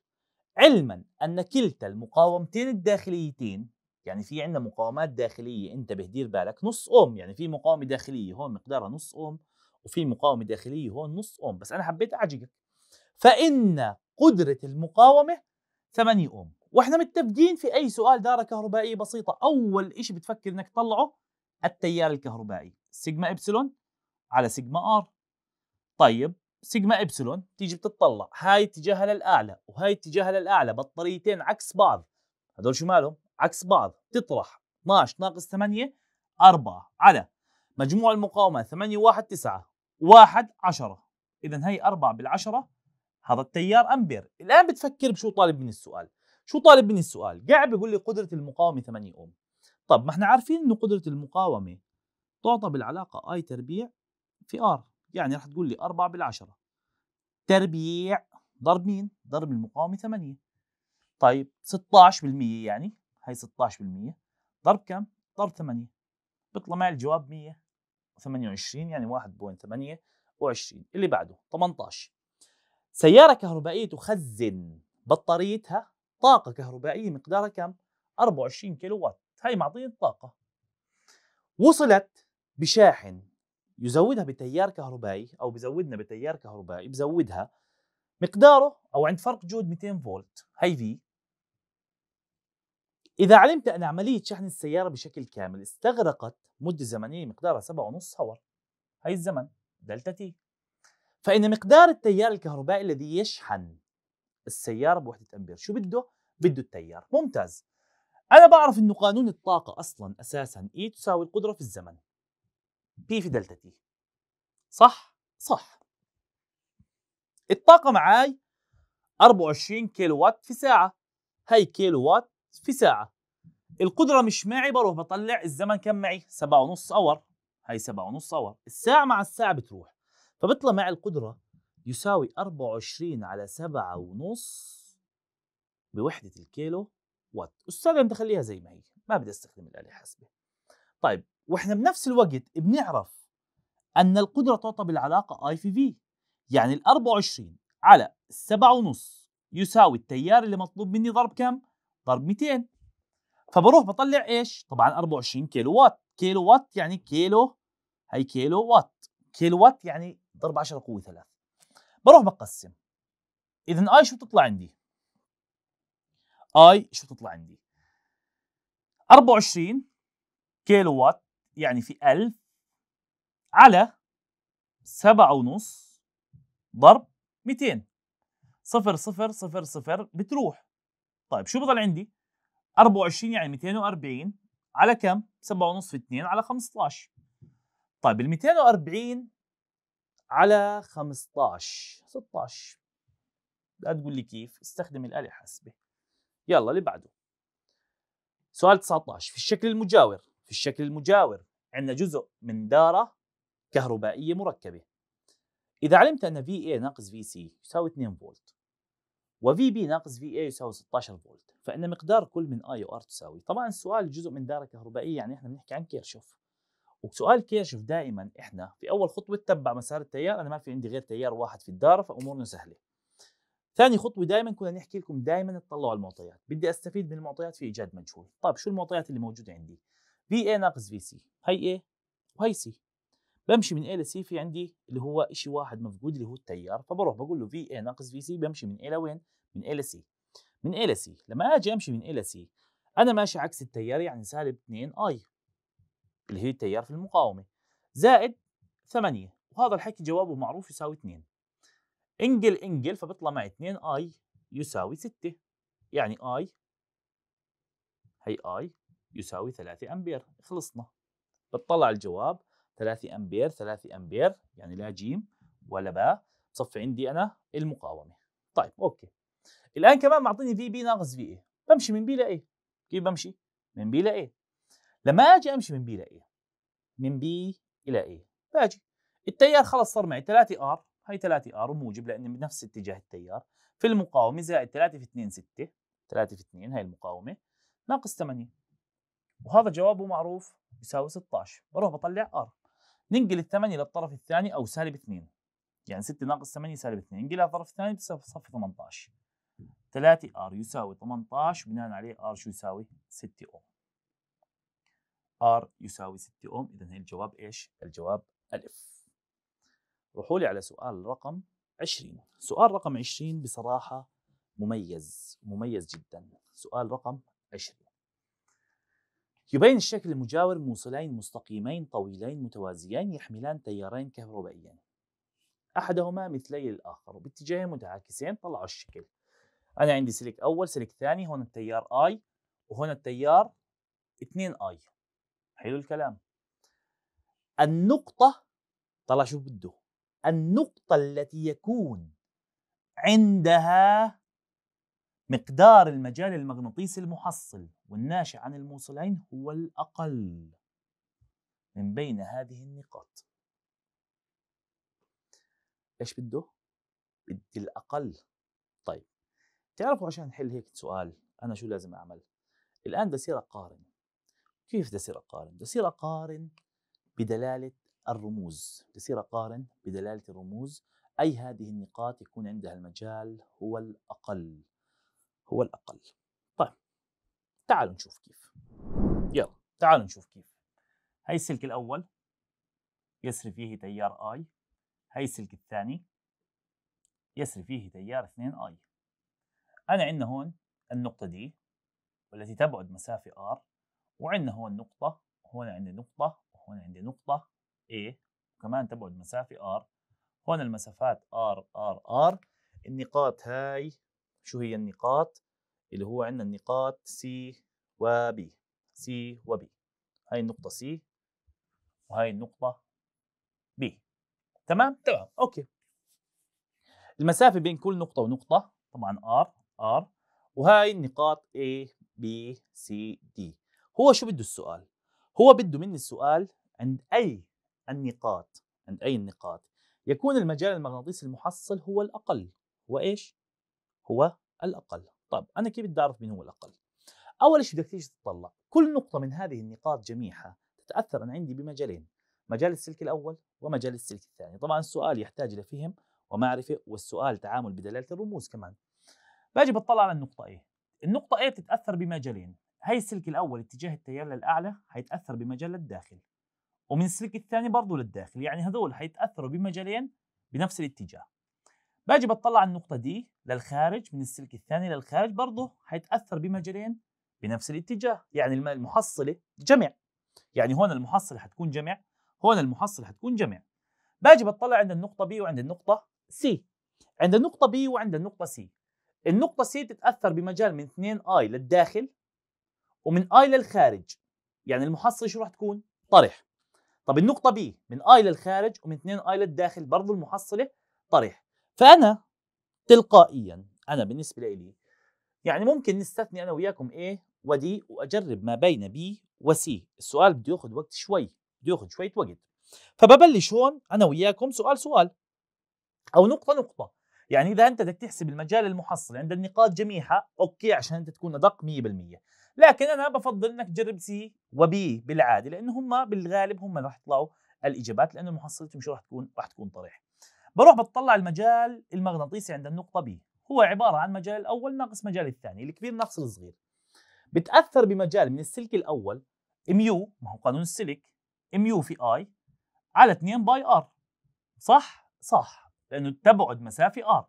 S1: علما ان كلتا المقاومتين الداخليتين يعني في عندنا مقاومات داخليه انتبه دير بالك نص اوم يعني في مقاومه داخليه هون مقدارها نص اوم وفي مقاومه داخليه هون نص اوم بس انا حبيت اعجقك فان قدره المقاومه 8 اوم واحنا متفقين في اي سؤال داره كهربائيه بسيطه اول شيء بتفكر انك تطلعه التيار الكهربائي سيجما إبسلون على سيجما آر طيب سيجما إبسلون تيجي بتطلع هاي اتجاهها للأعلى وهاي اتجاهها للأعلى بطاريتين عكس بعض هدول شو مالهم؟ عكس بعض تطرح 12 ناقص 8 4 على مجموع المقاومة 8 1 9 1 10 إذا هي 4 بالعشرة هذا التيار أمبير الآن بتفكر بشو طالب من السؤال شو طالب من السؤال؟ قاعد بيقول لي قدرة المقاومة 8 أوم طب ما احنا عارفين انه قدره المقاومه تعطى بالعلاقه اي تربيع في ار يعني راح تقول لي 4 بالعشرة تربيع ضرب مين؟ ضرب المقاومه 8 طيب 16% يعني هي 16% ضرب كم؟ ضرب 8 بيطلع معي الجواب 128 يعني 1.8 و20 اللي بعده 18 سيارة كهربائية تخزن بطاريتها طاقة كهربائية مقدارها كم؟ 24 كيلو وات هاي معطيه الطاقة وصلت بشاحن يزودها بتيار كهربائي أو بزودنا بتيار كهربائي بزودها مقداره أو عند فرق جهد 200 فولت هاي في إذا علمت أن عملية شحن السيارة بشكل كامل استغرقت مدة زمنية مقدارها 7.5 هور هاي الزمن دلتا تي فإن مقدار التيار الكهربائي الذي يشحن السيارة بوحدة أمبير شو بده؟ بده التيار ممتاز انا بعرف انه قانون الطاقه اصلا اساسا اي تساوي القدره في الزمن P في دلتا تي صح صح الطاقه معاي 24 كيلو وات في ساعه هي كيلو وات في ساعه القدره مش معي بروح بطلع الزمن كم معي 7.5 اور هي 7.5 اور الساعه مع الساعه بتروح فبطلع معي القدره يساوي 24 على 7.5 بوحده الكيلو وات انت خليها زي ما هي ما بدي استخدم الآلة الحاسبة طيب واحنا بنفس الوقت بنعرف أن القدرة تعطى بالعلاقة اي في في يعني ال 24 على 7 ونص يساوي التيار اللي مطلوب مني ضرب كم؟ ضرب 200 فبروح بطلع ايش؟ طبعا 24 كيلو وات، كيلو وات يعني كيلو هي كيلو وات، كيلو وات يعني ضرب 10 قوة 3 بروح بقسم اذا اي شو بتطلع عندي؟ اي شو بتطلع عندي 24 كيلو وات يعني في 1000 على 7.5 ضرب 200 صفر صفر صفر صفر بتروح طيب شو بضل عندي 24 يعني 240 على كم 7.5 في 2 على 15 طيب ال 240 على 15 16 لا تقول لي كيف استخدم الآلة الحاسبة يلا اللي بعده سؤال 19 في الشكل المجاور في الشكل المجاور عندنا جزء من دارة كهربائية مركبة إذا علمت أن VA ناقص VC يساوي 2 فولت وفي بي ناقص في اي يساوي 16 فولت فان مقدار كل من اي وار تساوي طبعا السؤال جزء من دارة كهربائيه يعني احنا بنحكي عن كيرشوف وسؤال كيرشوف دائما احنا في اول خطوه تبع مسار التيار انا ما في عندي غير تيار واحد في الدارة فامورنا سهله ثاني خطوه دائما كنا نحكي لكم دائما اطلعوا على المعطيات بدي استفيد من المعطيات في ايجاد مجهول طيب شو المعطيات اللي موجوده عندي في اي ناقص في سي هي اي وهي سي بمشي من اي لسي في عندي اللي هو شيء واحد مفقود اللي هو التيار فبروح بقول له في اي ناقص في سي بمشي من اي لوين من اي لسي من اي لسي لما اجي امشي من اي لسي انا ماشي عكس التيار يعني سالب 2 اي اللي هي التيار في المقاومه زائد 8 وهذا الحكي جوابه معروف يساوي 2 انقل انقل فبيطلع معي 2 اي يساوي 6 يعني اي هي اي يساوي 3 امبير خلصنا بتطلع الجواب 3 امبير 3 امبير يعني لا جيم ولا باء بصفي عندي انا المقاومه طيب اوكي الان كمان معطيني في بي ناقص في اي بمشي من بي لاي كيف بمشي من بي لاي لما اجي امشي من بي لاي من بي الى اي باجي التيار خلص صار معي 3 ار هاي 3 ار وموجب لان بنفس اتجاه التيار في المقاومه زائد 3 في 2 6 3 في 2 هاي المقاومه ناقص 8 وهذا جوابه معروف يساوي 16 بروح بطلع ار ننقل ال 8 للطرف الثاني او سالب 2 يعني 6 ناقص 8 سالب 2 ننقلها للطرف الثاني بتصفي 18 3 ار يساوي 18 بناء عليه ار شو يساوي 6 اوم ار يساوي 6 اوم اذا هي الجواب ايش الجواب الف روحوا لي على سؤال رقم 20 سؤال رقم 20 بصراحة مميز مميز جدا سؤال رقم 20 يبين الشكل المجاور موصلين مستقيمين طويلين متوازيين يحملان تيارين كهربائيين أحدهما مثلي الآخر وباتجاهين متعاكسين طلعوا الشكل أنا عندي سلك أول سلك ثاني هون التيار آي وهنا التيار 2 آي حلو الكلام النقطة طلع شو بده النقطة التي يكون عندها مقدار المجال المغناطيسي المحصل والناشئ عن الموصلين هو الأقل من بين هذه النقاط ايش بده؟ بدي الأقل طيب تعرفوا عشان نحل هيك سؤال أنا شو لازم أعمل؟ الآن بصير أقارن كيف بدي أصير أقارن؟ بصير أقارن بدلالة الرموز بتصير أقارن بدلالة الرموز أي هذه النقاط يكون عندها المجال هو الأقل هو الأقل طيب تعالوا نشوف كيف يلا تعالوا نشوف كيف هاي السلك الأول يسري فيه تيار آي هاي السلك الثاني يسري فيه تيار 2 آي أنا عندنا هون النقطة دي والتي تبعد مسافة R وعندنا هون نقطة وهون عندي نقطة وهون عندي نقطة A إيه؟ وكمان تبعد مسافة R هون المسافات R R R النقاط هاي شو هي النقاط اللي هو عندنا النقاط C و B C و B هاي النقطة C وهاي النقطة B تمام تمام أوكي المسافة بين كل نقطة ونقطة طبعا R R وهاي النقاط A B C D هو شو بده السؤال؟ هو بده مني السؤال عند أي النقاط عند أي النقاط يكون المجال المغناطيسي المحصل هو الأقل هو إيش؟ هو الأقل طب أنا كيف بدي أعرف مين هو الأقل؟ أول شيء بدك تيجي تطلع كل نقطة من هذه النقاط جميعها تتأثر أنا عندي بمجالين مجال السلك الأول ومجال السلك الثاني طبعا السؤال يحتاج إلى فهم ومعرفة والسؤال تعامل بدلالة الرموز كمان باجي بطلع على النقطة إيه النقطة إيه بتتأثر بمجالين هي السلك الأول اتجاه التيار للأعلى هيتأثر بمجال الداخل ومن السلك الثاني برضه للداخل يعني هذول حيتاثروا بمجالين بنفس الاتجاه باجي بطلع على النقطه دي للخارج من السلك الثاني للخارج برضه حيتاثر بمجالين بنفس الاتجاه يعني المحصله جمع يعني هون المحصله حتكون جمع هون المحصله حتكون جمع باجي بطلع عند النقطه بي وعند النقطه سي عند النقطه بي وعند النقطه سي النقطه سي تتاثر بمجال من 2 اي للداخل ومن اي للخارج يعني المحصله شو راح تكون طرح طب النقطة بي من اي للخارج ومن 2 اي للداخل برضه المحصلة طرح فأنا تلقائيا أنا بالنسبة لي يعني ممكن نستثني أنا وياكم A إيه، ودي وأجرب ما بين B وسي السؤال بده ياخذ وقت شوي بده ياخذ شوية وقت فببلش هون أنا وياكم سؤال سؤال أو نقطة نقطة يعني إذا أنت بدك تحسب المجال المحصل عند النقاط جميعها أوكي عشان أنت تكون أدق 100% لكن انا بفضل انك تجرب سي وبي بالعاده لانه هم بالغالب هم اللي راح يطلعوا الاجابات لانه محصلتهم مش راح تكون راح تكون طريح بروح بتطلع المجال المغناطيسي عند النقطه بي هو عباره عن مجال الاول ناقص مجال الثاني الكبير ناقص الصغير بتاثر بمجال من السلك الاول ميو ما هو قانون السلك ميو في اي على 2 باي ار صح صح لانه تبعد مسافه ار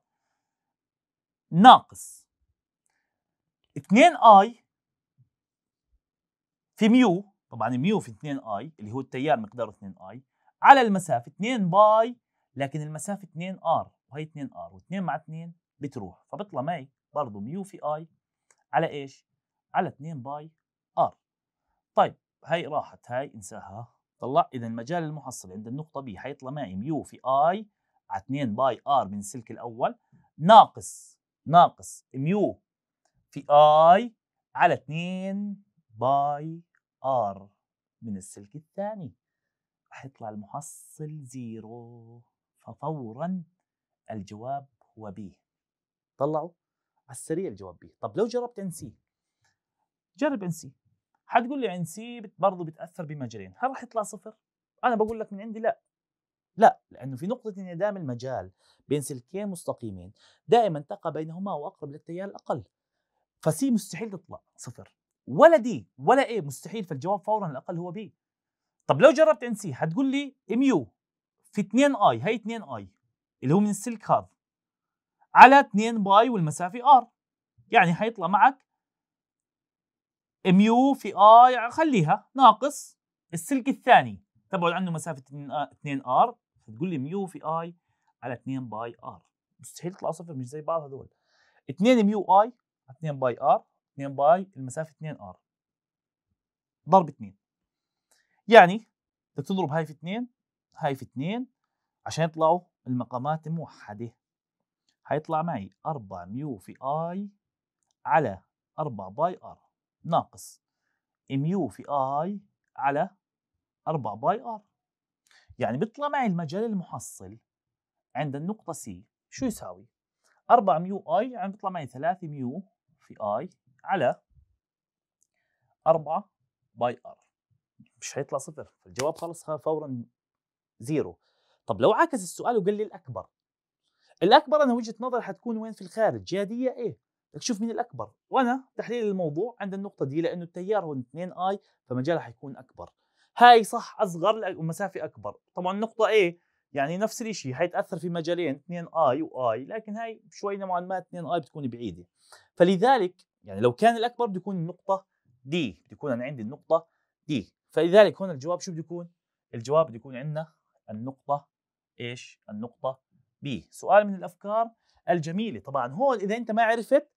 S1: ناقص 2 اي في ميو طبعا ميو في 2 اي اللي هو التيار مقداره 2 اي على المسافه 2 باي لكن المسافه 2 ار وهي 2 ار و2 مع 2 بتروح فبيطلع معي برضه ميو في اي على ايش؟ على 2 باي ار طيب هاي راحت هاي انساها طلع اذا المجال المحصل عند النقطه بي حيطلع معي ميو في اي على 2 باي ار من السلك الاول ناقص ناقص ميو في اي على 2 باي ار من السلك الثاني راح يطلع المحصل زيرو ففورا الجواب هو ب طلعوا على السريع الجواب ب طب لو جربت ان سي جرب ان سي حتقول لي ان سي برضه بتاثر بمجالين هل راح يطلع صفر انا بقول لك من عندي لا لا لانه في نقطه انعدام المجال بين سلكين مستقيمين دائما تقع بينهما واقرب للتيار الاقل فسي مستحيل تطلع صفر ولا دي ولا ايه مستحيل فالجواب فورا الاقل هو بي طب لو جربت عند سي هتقول لي ميو في 2 اي هي 2 اي اللي هو من السلك هذا على 2 باي والمسافه ار يعني حيطلع معك ميو في اي خليها ناقص السلك الثاني تبعد عنه مسافه 2 آه، ار فتقول لي ميو في اي على 2 باي ار مستحيل يطلع صفر مش زي بعض هذول 2 ميو اي على 2 باي ار 2 باي المسافه 2 ار ضرب 2 يعني بدك تضرب هاي في 2 هاي في 2 عشان يطلعوا المقامات الموحده حيطلع معي 4 ميو في اي على 4 باي ار ناقص ميو في اي على 4 باي ار يعني بيطلع معي المجال المحصل عند النقطة سي شو يساوي؟ 4 ميو اي يعني بيطلع معي 3 ميو في اي على 4 باي ار مش هيطلع صفر الجواب خلص فورا زيرو طب لو عكس السؤال وقال لي الاكبر الاكبر انا وجهه نظري حتكون وين في الخارج جاديه ايه بدك تشوف مين الاكبر وانا تحليل الموضوع عند النقطه دي لانه التيار هو 2 اي فمجالها حيكون اكبر هاي صح اصغر ومسافه اكبر طبعا النقطه ايه يعني نفس الشيء حيتاثر في مجالين 2 اي واي لكن هاي شوي نوعا ما 2 اي بتكون بعيده فلذلك يعني لو كان الاكبر بده يكون النقطه دي بده يكون انا عندي النقطه دي فلذلك هون الجواب شو بده يكون الجواب بده يكون عندنا النقطه ايش النقطه بي سؤال من الافكار الجميله طبعا هون اذا انت ما عرفت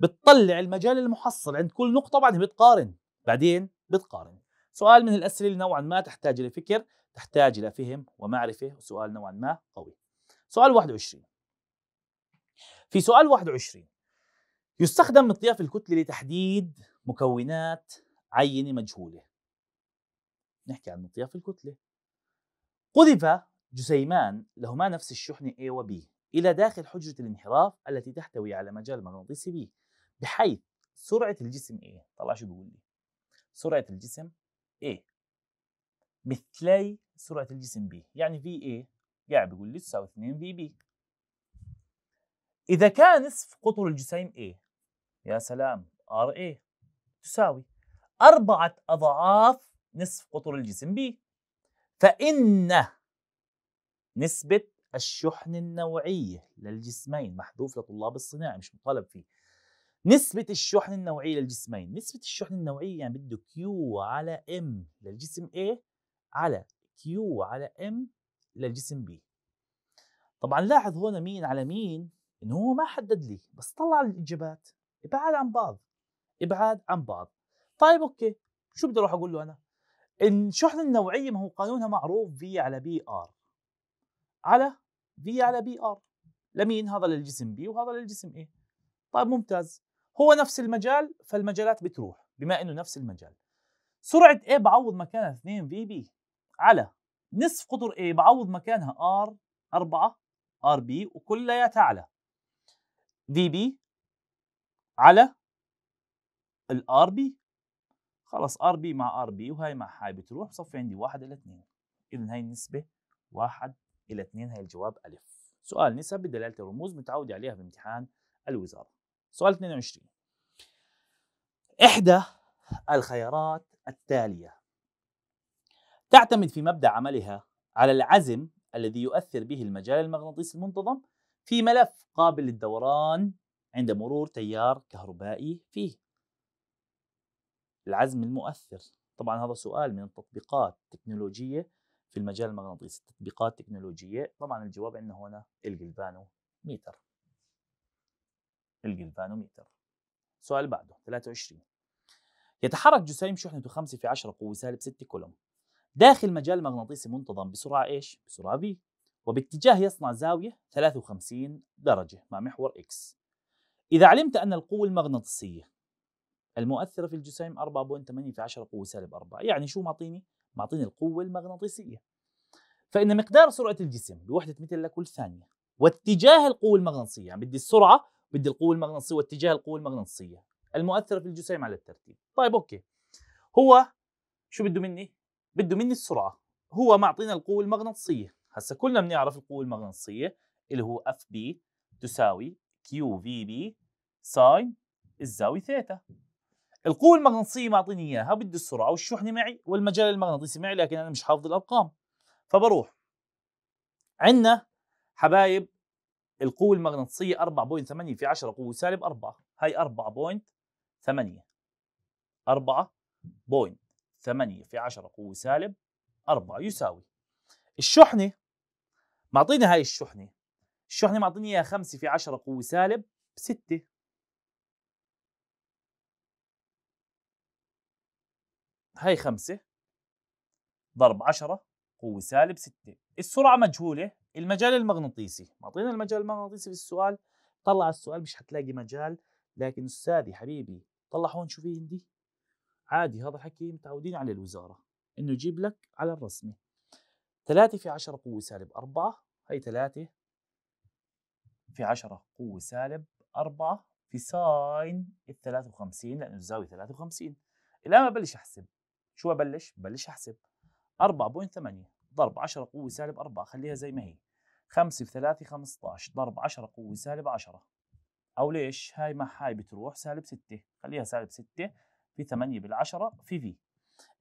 S1: بتطلع المجال المحصل عند كل نقطه بعدين بتقارن بعدين بتقارن سؤال من الاسئله اللي نوعا ما تحتاج الى فكر تحتاج الى فهم ومعرفه وسؤال نوعا ما قوي سؤال 21 في سؤال 21 يستخدم مطياف الكتلة لتحديد مكونات عينة مجهولة نحكي عن مطياف الكتلة قذف جسيمان لهما نفس الشحنة A و B إلى داخل حجرة الانحراف التي تحتوي على مجال مغناطيسي B بحيث سرعة الجسم A طلع شو بيقول لي سرعة الجسم A مثلي سرعة الجسم B يعني في A قاعد بيقول لي تساوي 2 في B إذا كان نصف قطر الجسيم A يا سلام ار اي تساوي أربعة أضعاف نصف قطر الجسم بي فإن نسبة الشحن النوعية للجسمين محذوف لطلاب الصناعة مش مطالب فيه نسبة الشحن النوعية للجسمين نسبة الشحن النوعية يعني بده Q على M للجسم A على Q على M للجسم B طبعا لاحظ هون مين على مين انه هو ما حدد لي بس طلع الاجابات ابعاد عن بعض ابعاد عن بعض طيب اوكي شو بدي اروح اقول له انا الشحنه النوعيه ما هو قانونها معروف في على بي ار على في على بي ار لمين هذا للجسم بي وهذا للجسم ايه طيب ممتاز هو نفس المجال فالمجالات بتروح بما انه نفس المجال سرعه ايه بعوض مكانها 2 في بي على نصف قطر ايه بعوض مكانها ار 4 ار بي وكلياتها على في بي على الار بي خلص ار بي مع ار بي وهي مع هاي بتروح بصفي عندي واحد الى اثنين اذا هاي النسبه واحد الى اثنين هاي الجواب الف سؤال نسب بدلاله الرموز متعود عليها بامتحان الوزاره سؤال 22 احدى الخيارات التاليه تعتمد في مبدا عملها على العزم الذي يؤثر به المجال المغناطيسي المنتظم في ملف قابل للدوران عند مرور تيار كهربائي فيه العزم المؤثر طبعا هذا سؤال من التطبيقات التكنولوجية في المجال المغناطيسي تطبيقات تكنولوجية طبعا الجواب عندنا هنا الجلفانوميتر الجلفانوميتر السؤال بعده 23 يتحرك جسيم شحنته 5 في 10 قوة سالب 6 كولوم داخل مجال مغناطيسي منتظم بسرعة ايش؟ بسرعة v وباتجاه يصنع زاوية 53 درجة مع محور x إذا علمت أن القوة المغناطيسية المؤثرة في الجسيم 4.8 في 10 قوة سالب 4 يعني شو معطيني؟ معطيني القوة المغناطيسية فإن مقدار سرعة الجسم بوحدة متر لكل ثانية واتجاه القوة المغناطيسية يعني بدي السرعة بدي القوة المغناطيسية واتجاه القوة المغناطيسية المؤثرة في الجسيم على الترتيب طيب أوكي هو شو بده مني؟ بده مني السرعة هو معطينا القوة المغناطيسية هسا كلنا بنعرف القوة المغناطيسية اللي هو اف بي تساوي كيو في بي ساين الزاوية ثيتا القوة المغناطيسية معطيني إياها بدي السرعة والشحنة معي والمجال المغناطيسي معي لكن أنا مش حافظ الأرقام فبروح عندنا حبايب القوة المغناطيسية 4.8 في 10 قوة سالب 4 هاي 4.8 4.8 في 10 قوة سالب 4 يساوي الشحنة معطيني هاي الشحنة الشحنة معطيني اياها 5 في 10 قوة سالب 6 هاي خمسة ضرب عشرة قوة سالب ستة السرعة مجهولة المجال المغناطيسي معطينا المجال المغناطيسي بالسؤال طلع السؤال مش حتلاقي مجال لكن أستاذي حبيبي طلع هون شو في عندي عادي هذا حكي متعودين على الوزارة إنه يجيب لك على الرسمة ثلاثة في عشرة قوة سالب أربعة هاي ثلاثة في عشرة قوة سالب أربعة في ساين الثلاثة وخمسين لأنه الزاوية وخمسين الآن ببلش أحسب شو ببلش؟ ببلش احسب 4.8 ضرب 10 قوة سالب 4 خليها زي ما هي 5 في 3 15 ضرب 10 قوة سالب 10 أو ليش؟ هاي مع هاي بتروح سالب 6 خليها سالب 6 في 8 بالعشرة في في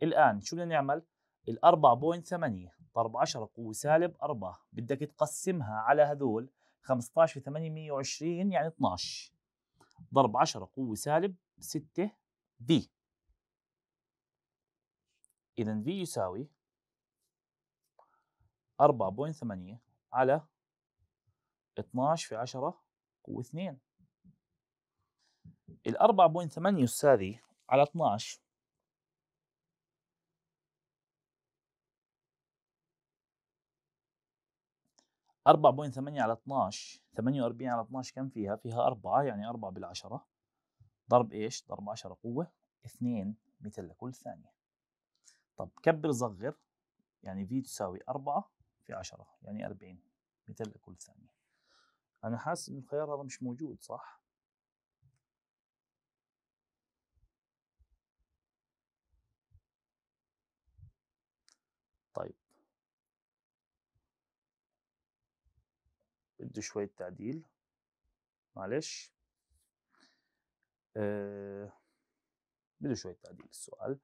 S1: الآن شو بدنا نعمل؟ ال 4.8 ضرب 10 قوة سالب 4 بدك تقسمها على هذول 15 في 8 120 يعني 12 ضرب 10 قوة سالب 6 في إذا V يساوي 4.8 على 12 في 10 قوة 2 ال 4.8 أستاذي على 12 4.8 على 12 48 على 12 كم فيها؟ فيها 4 يعني 4 بالعشرة ضرب ايش؟ ضرب 10 قوة 2 متر لكل ثانية طب كبر صغر يعني في تساوي 4 في 10 يعني 40 متر لكل ثانية أنا حاسس إن الخيار هذا مش موجود صح؟ طيب بده شوية تعديل معلش أه بده شوية تعديل السؤال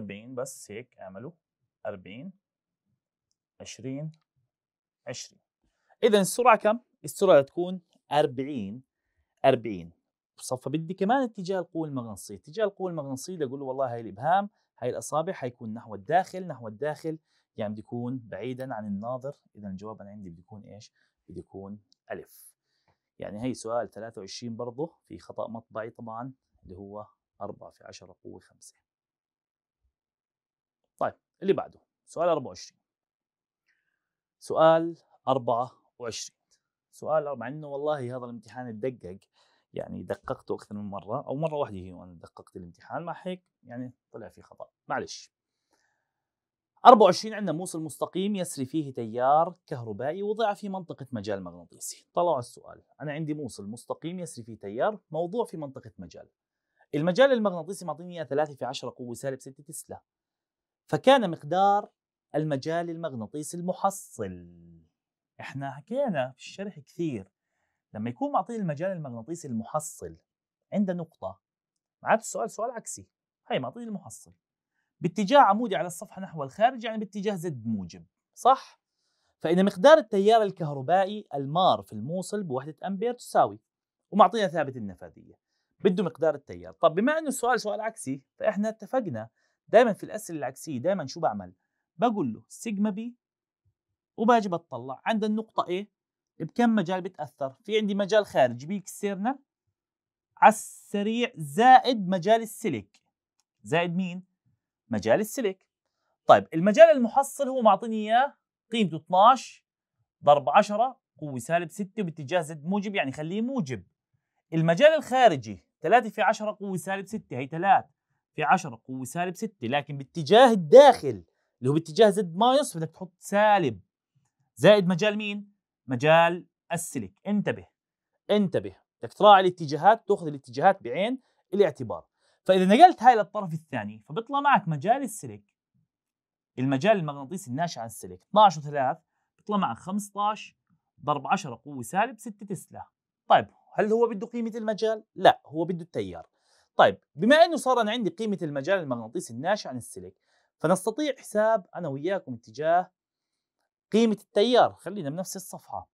S1: 40 بس هيك اعملوا 40 20 20 اذا السرعه كم؟ السرعه تكون 40 40 صفى بدي كمان اتجاه القوة المغناطيسية، اتجاه القوة المغناطيسية بدي اقول له والله هاي الابهام هاي الاصابع حيكون نحو الداخل، نحو الداخل يعني بده يكون بعيدا عن الناظر، اذا الجواب انا عندي بده يكون ايش؟ بده يكون الف. يعني هي سؤال 23 برضه في خطأ مطبعي طبعا اللي هو 4 في 10 قوة 5. طيب اللي بعده سؤال 24 سؤال 24 سؤال مع انه والله هذا الامتحان اتدقق يعني دققته اكثر من مره او مره واحده هي وانا دققت الامتحان مع هيك يعني طلع في خطا معلش 24 عندنا موصل مستقيم يسري فيه تيار كهربائي وضع في منطقة مجال مغناطيسي طلعوا السؤال أنا عندي موصل مستقيم يسري فيه تيار موضوع في منطقة مجال المجال المغناطيسي معطيني 3 في 10 قوة سالب 6 تسلا فكان مقدار المجال المغناطيسي المحصل احنا حكينا في الشرح كثير لما يكون معطيني المجال المغناطيسي المحصل عند نقطه معناته السؤال سؤال عكسي هي معطيني المحصل باتجاه عمودي على الصفحه نحو الخارج يعني باتجاه زد موجب صح فإن مقدار التيار الكهربائي المار في الموصل بوحدة أمبير تساوي ومعطينا ثابت النفاذية بده مقدار التيار طب بما أنه السؤال سؤال عكسي فإحنا اتفقنا دايما في الاسئله العكسيه دايما شو بعمل بقول له سيجما بي وباجي بطلع عند النقطه ايه بكم مجال بتاثر في عندي مجال خارجي بي على السريع زائد مجال السلك زائد مين مجال السلك طيب المجال المحصل هو معطيني اياه قيمته 12 ضرب 10 قوه سالب 6 باتجاه زد موجب يعني خليه موجب المجال الخارجي 3 في 10 قوه سالب 6 هي 3 في 10 قوه سالب 6 لكن باتجاه الداخل اللي هو باتجاه زد ماينس بدك تحط سالب زائد مجال مين؟ مجال السلك انتبه انتبه بدك تراعي الاتجاهات تاخذ الاتجاهات بعين الاعتبار فاذا نقلت هاي للطرف الثاني فبيطلع معك مجال السلك المجال المغناطيسي الناشئ عن السلك 12 و3 بيطلع معك 15 ضرب 10 قوه سالب 6 تسلا طيب هل هو بده قيمه المجال؟ لا هو بده التيار طيب بما انه صار انا عندي قيمه المجال المغناطيسي الناشئ عن السلك فنستطيع حساب انا وياكم اتجاه قيمه التيار خلينا بنفس الصفحه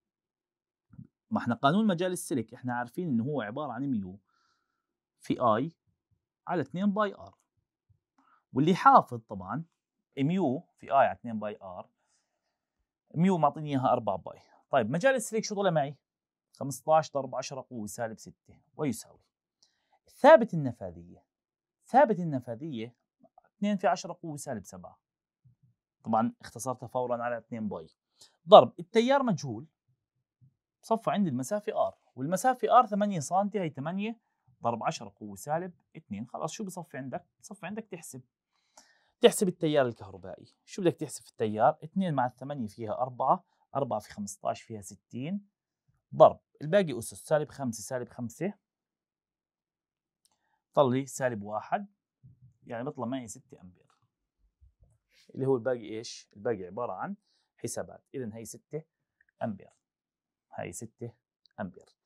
S1: ما احنا قانون مجال السلك احنا عارفين انه هو عباره عن ميو في اي على 2 باي ار واللي حافظ طبعا ميو في اي على 2 باي ار ميو معطيني اياها 4 باي طيب مجال السلك شو طلع معي 15 ضرب 10 قوه سالب 6 ويساوي ثابت النفاذيه ثابت النفاذيه 2 في 10 قوه سالب 7 طبعا اختصرتها فورا على 2 باي ضرب التيار مجهول صفى عندي المسافه ار والمسافه ار 8 سم هي 8 ضرب 10 قوه سالب 2 خلاص شو بصفي عندك بصفي عندك تحسب تحسب التيار الكهربائي شو بدك تحسب في التيار 2 مع 8 فيها 4 4 في 15 فيها 60 ضرب الباقي اسس سالب 5 سالب 5 طلع لي سالب واحد يعني بيطلع معي 6 امبير اللي هو الباقي ايش؟ الباقي عباره عن حسابات اذا هي 6 امبير هي 6 امبير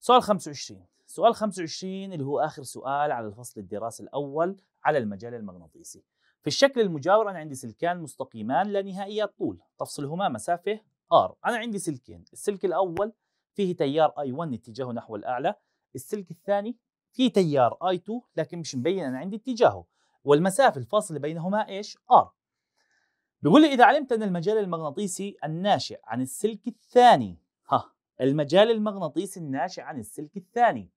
S1: سؤال 25 سؤال 25 اللي هو اخر سؤال على الفصل الدراسي الاول على المجال المغناطيسي في الشكل المجاور انا عندي سلكان مستقيمان لا نهائيات طول تفصلهما مسافه ار انا عندي سلكين السلك الاول فيه تيار اي 1 اتجاهه نحو الاعلى السلك الثاني في تيار اي 2 لكن مش مبين انا عندي اتجاهه والمسافه الفاصله بينهما ايش ار بيقول لي اذا علمت ان المجال المغناطيسي الناشئ عن السلك الثاني ها المجال المغناطيسي الناشئ عن السلك الثاني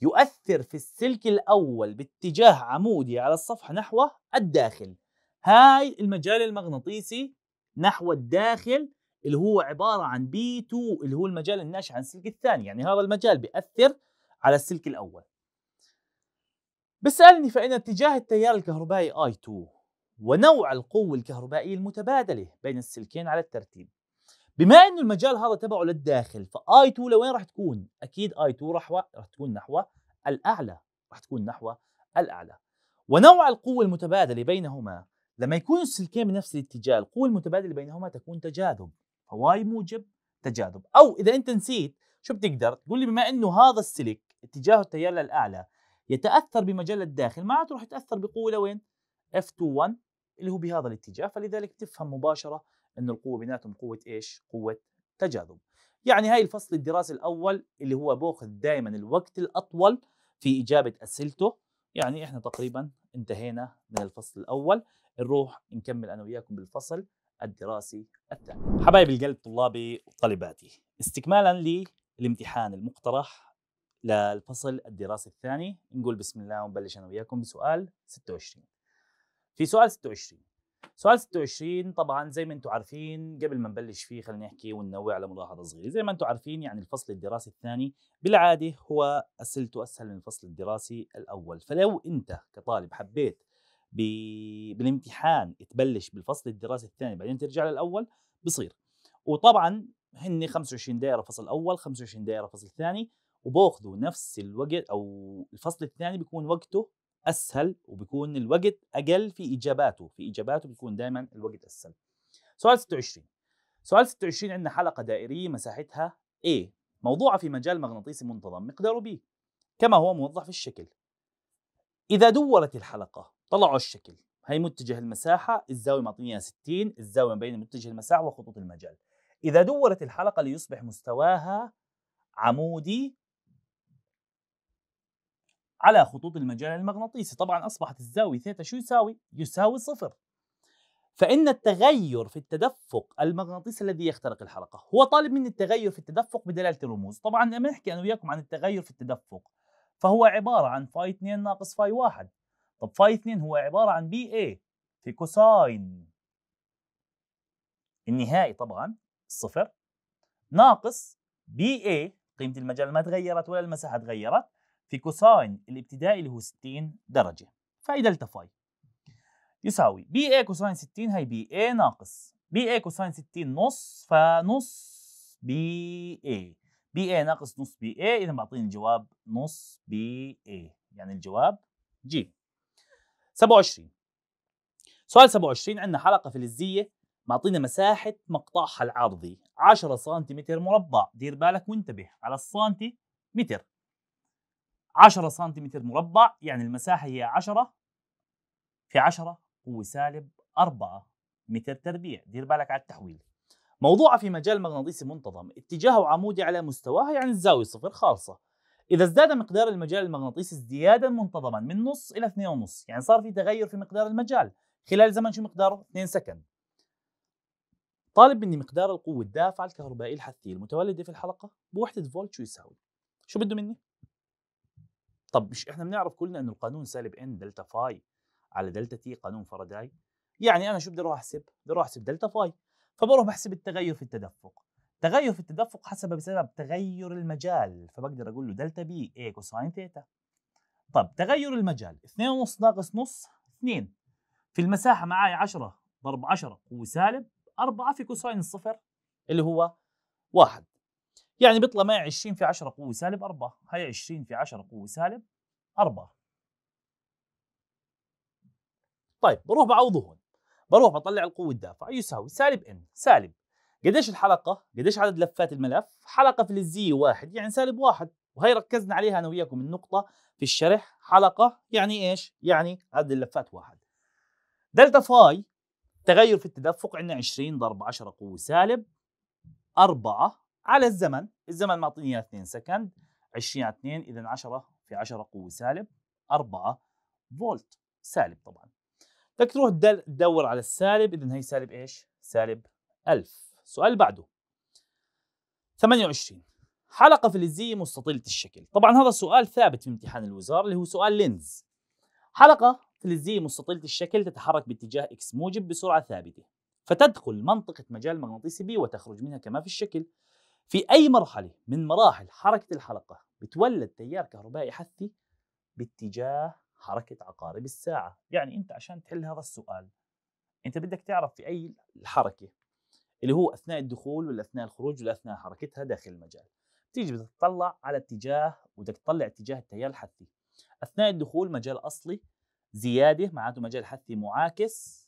S1: يؤثر في السلك الأول باتجاه عمودي على الصفحة نحو الداخل هاي المجال المغناطيسي نحو الداخل اللي هو عبارة عن B2 اللي هو المجال الناشئ عن السلك الثاني يعني هذا المجال بيأثر على السلك الأول بسألني فإن اتجاه التيار الكهربائي I2 ونوع القوة الكهربائية المتبادلة بين السلكين على الترتيب بما انه المجال هذا تبعه للداخل فاي 2 لوين راح تكون؟ اكيد اي 2 راح راح تكون نحو الاعلى، راح تكون نحو الاعلى. ونوع القوة المتبادلة بينهما لما يكون السلكين بنفس الاتجاه، القوة المتبادلة بينهما تكون تجاذب، فواي موجب تجاذب، او اذا انت نسيت شو بتقدر؟ تقول لي بما انه هذا السلك اتجاهه التيار للاعلى يتاثر بمجال الداخل معناته راح يتاثر بقوه لوين؟ F21 اللي هو بهذا الاتجاه فلذلك تفهم مباشره انه القوه بيناتهم قوه ايش؟ قوه تجاذب. يعني هاي الفصل الدراسي الاول اللي هو باخذ دائما الوقت الاطول في اجابه اسئلته يعني احنا تقريبا انتهينا من الفصل الاول نروح نكمل انا وياكم بالفصل الدراسي الثاني. حبايب القلب طلابي وطالباتي استكمالا للامتحان المقترح للفصل الدراسي الثاني نقول بسم الله ونبلش انا وياكم بسؤال 26 في سؤال 26 سؤال 26 طبعا زي ما انتم عارفين قبل ما نبلش فيه خلينا نحكي وننوع على ملاحظه صغيره زي ما انتم عارفين يعني الفصل الدراسي الثاني بالعاده هو اسئلته اسهل من الفصل الدراسي الاول فلو انت كطالب حبيت بالامتحان تبلش بالفصل الدراسي الثاني بعدين ترجع للاول بصير وطبعا هن 25 دائره فصل اول 25 دائره فصل ثاني وباخذوا نفس الوقت او الفصل الثاني يعني بيكون وقته اسهل وبيكون الوقت اقل في اجاباته في اجاباته بيكون دائما الوقت اسهل سؤال 26 سؤال 26 عندنا حلقه دائريه مساحتها A موضوعه في مجال مغناطيسي منتظم مقداره B كما هو موضح في الشكل اذا دورت الحلقه طلعوا الشكل هي متجه المساحه الزاويه معطينيها 60 الزاويه بين متجه المساحه وخطوط المجال اذا دورت الحلقه ليصبح مستواها عمودي على خطوط المجال المغناطيسي طبعا أصبحت الزاوية ثيتا شو يساوي؟ يساوي صفر فإن التغير في التدفق المغناطيسي الذي يخترق الحلقة هو طالب مني التغير في التدفق بدلالة الرموز طبعا لما نحكي أنا وياكم عن التغير في التدفق فهو عبارة عن فاي 2 ناقص فاي 1 طب فاي 2 هو عبارة عن بي اي في كوساين النهائي طبعا الصفر ناقص بي اي قيمة المجال ما تغيرت ولا المساحة تغيرت في كوساين الابتدائي اللي هو 60 درجة فأي دلتا فاي يساوي بي اي كوساين 60 هي بي اي ناقص بي اي كوساين 60 نص فنص بي اي بي اي ناقص نص بي اي إذا بعطيني الجواب نص بي اي يعني الجواب جي 27 سؤال 27 عندنا حلقة فلزية معطينا مساحة مقطعها العرضي 10 سنتيمتر مربع دير بالك وانتبه على السنتيمتر 10 سنتيمتر مربع يعني المساحة هي 10 في 10 هو سالب 4 متر تربيع دير بالك على التحويل موضوعها في مجال مغناطيسي منتظم اتجاهه عمودي على مستواها يعني الزاوية صفر خالصة إذا ازداد مقدار المجال المغناطيسي ازديادا منتظما من نص إلى 2.5 يعني صار في تغير في مقدار المجال خلال زمن شو مقداره؟ 2 سكن طالب مني مقدار القوة الدافعة الكهربائية الحثية المتولدة في الحلقة بوحدة فولت شو يساوي؟ شو بده مني؟ طب مش احنا بنعرف كلنا انه القانون سالب ان دلتا فاي على دلتا تي قانون فاراداي يعني انا شو بدي اروح احسب بدي اروح احسب دلتا فاي فبروح بحسب التغير في التدفق تغير في التدفق حسب بسبب تغير المجال فبقدر اقول له دلتا بي اي كوساين ثيتا طب تغير المجال 2.5 ناقص نص 2 في المساحه معي 10 ضرب 10 هو سالب 4 في كوساين الصفر اللي هو 1 يعني بيطلع معي 20 في 10 قوه سالب 4 هي 20 في 10 قوه سالب 4 طيب بروح بعوضه هون بروح بطلع القوه الدافعه يساوي سالب ان سالب قديش الحلقه قديش عدد لفات الملف حلقه في الزي واحد يعني سالب واحد وهي ركزنا عليها انا وياكم النقطه في الشرح حلقه يعني ايش يعني عدد اللفات واحد دلتا فاي تغير في التدفق عندنا 20 ضرب 10 قوه سالب 4 على الزمن الزمن معطيني اياه 2 سكند 20 على 2 اذا 10 في 10 قوه سالب 4 فولت سالب طبعا بدك تروح تدور على السالب اذا هي سالب ايش؟ سالب 1000 سؤال بعده 28 حلقة فلزية مستطيلة الشكل طبعا هذا سؤال ثابت في امتحان الوزارة اللي هو سؤال لينز حلقة فلزية مستطيلة الشكل تتحرك باتجاه اكس موجب بسرعة ثابتة فتدخل منطقة مجال مغناطيسي بي وتخرج منها كما في الشكل في أي مرحلة من مراحل حركة الحلقة بتولد تيار كهربائي حثي باتجاه حركة عقارب الساعة يعني أنت عشان تحل هذا السؤال أنت بدك تعرف في أي الحركة اللي هو أثناء الدخول ولا أثناء الخروج ولا أثناء حركتها داخل المجال تيجي بدك تطلع على اتجاه وبدك تطلع اتجاه التيار الحثي أثناء الدخول مجال أصلي زيادة معناته مجال حثي معاكس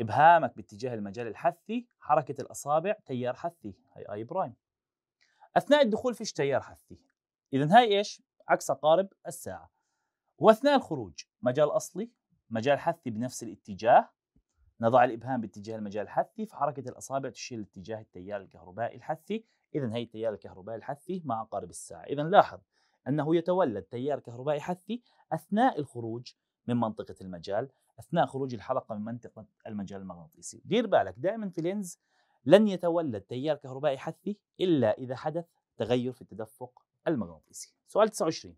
S1: إبهامك باتجاه المجال الحثي حركة الأصابع تيار حثي هي آي برايم أثناء الدخول فيش تيار حثي إذا هاي إيش؟ عكس قارب الساعة وأثناء الخروج مجال أصلي مجال حثي بنفس الاتجاه نضع الإبهام باتجاه المجال الحثي فحركة الأصابع تشير لاتجاه التيار الكهربائي الحثي إذا هي التيار الكهربائي الحثي مع قارب الساعة إذا لاحظ أنه يتولد تيار كهربائي حثي أثناء الخروج من منطقة المجال اثناء خروج الحلقه من منطقه المجال المغناطيسي دير بالك دائما في لينز لن يتولد تيار كهربائي حثي الا اذا حدث تغير في التدفق المغناطيسي سؤال 29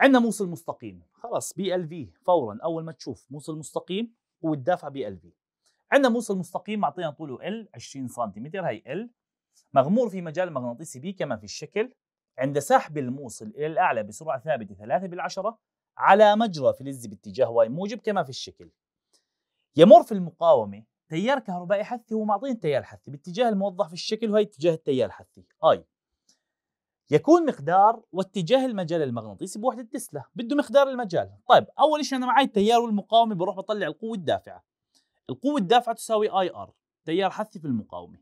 S1: عندنا موصل مستقيم خلاص بي ال في فورا اول ما تشوف موصل مستقيم هو الدافع بي ال في عندنا موصل مستقيم معطينا طوله ال 20 سم هي ال مغمور في مجال مغناطيسي بي كما في الشكل عند سحب الموصل الى الاعلى بسرعه ثابته 3 بالعشره على مجرى فلزي باتجاه واي موجب كما في الشكل يمر في المقاومة تيار كهربائي حثي هو معطين تيار حثي باتجاه الموضح في الشكل وهي اتجاه التيار الحثي اي يكون مقدار واتجاه المجال المغناطيسي بوحدة تسلا بده مقدار المجال طيب أول شيء أنا معي التيار والمقاومة بروح بطلع القوة الدافعة القوة الدافعة تساوي اي ار تيار حثي في المقاومة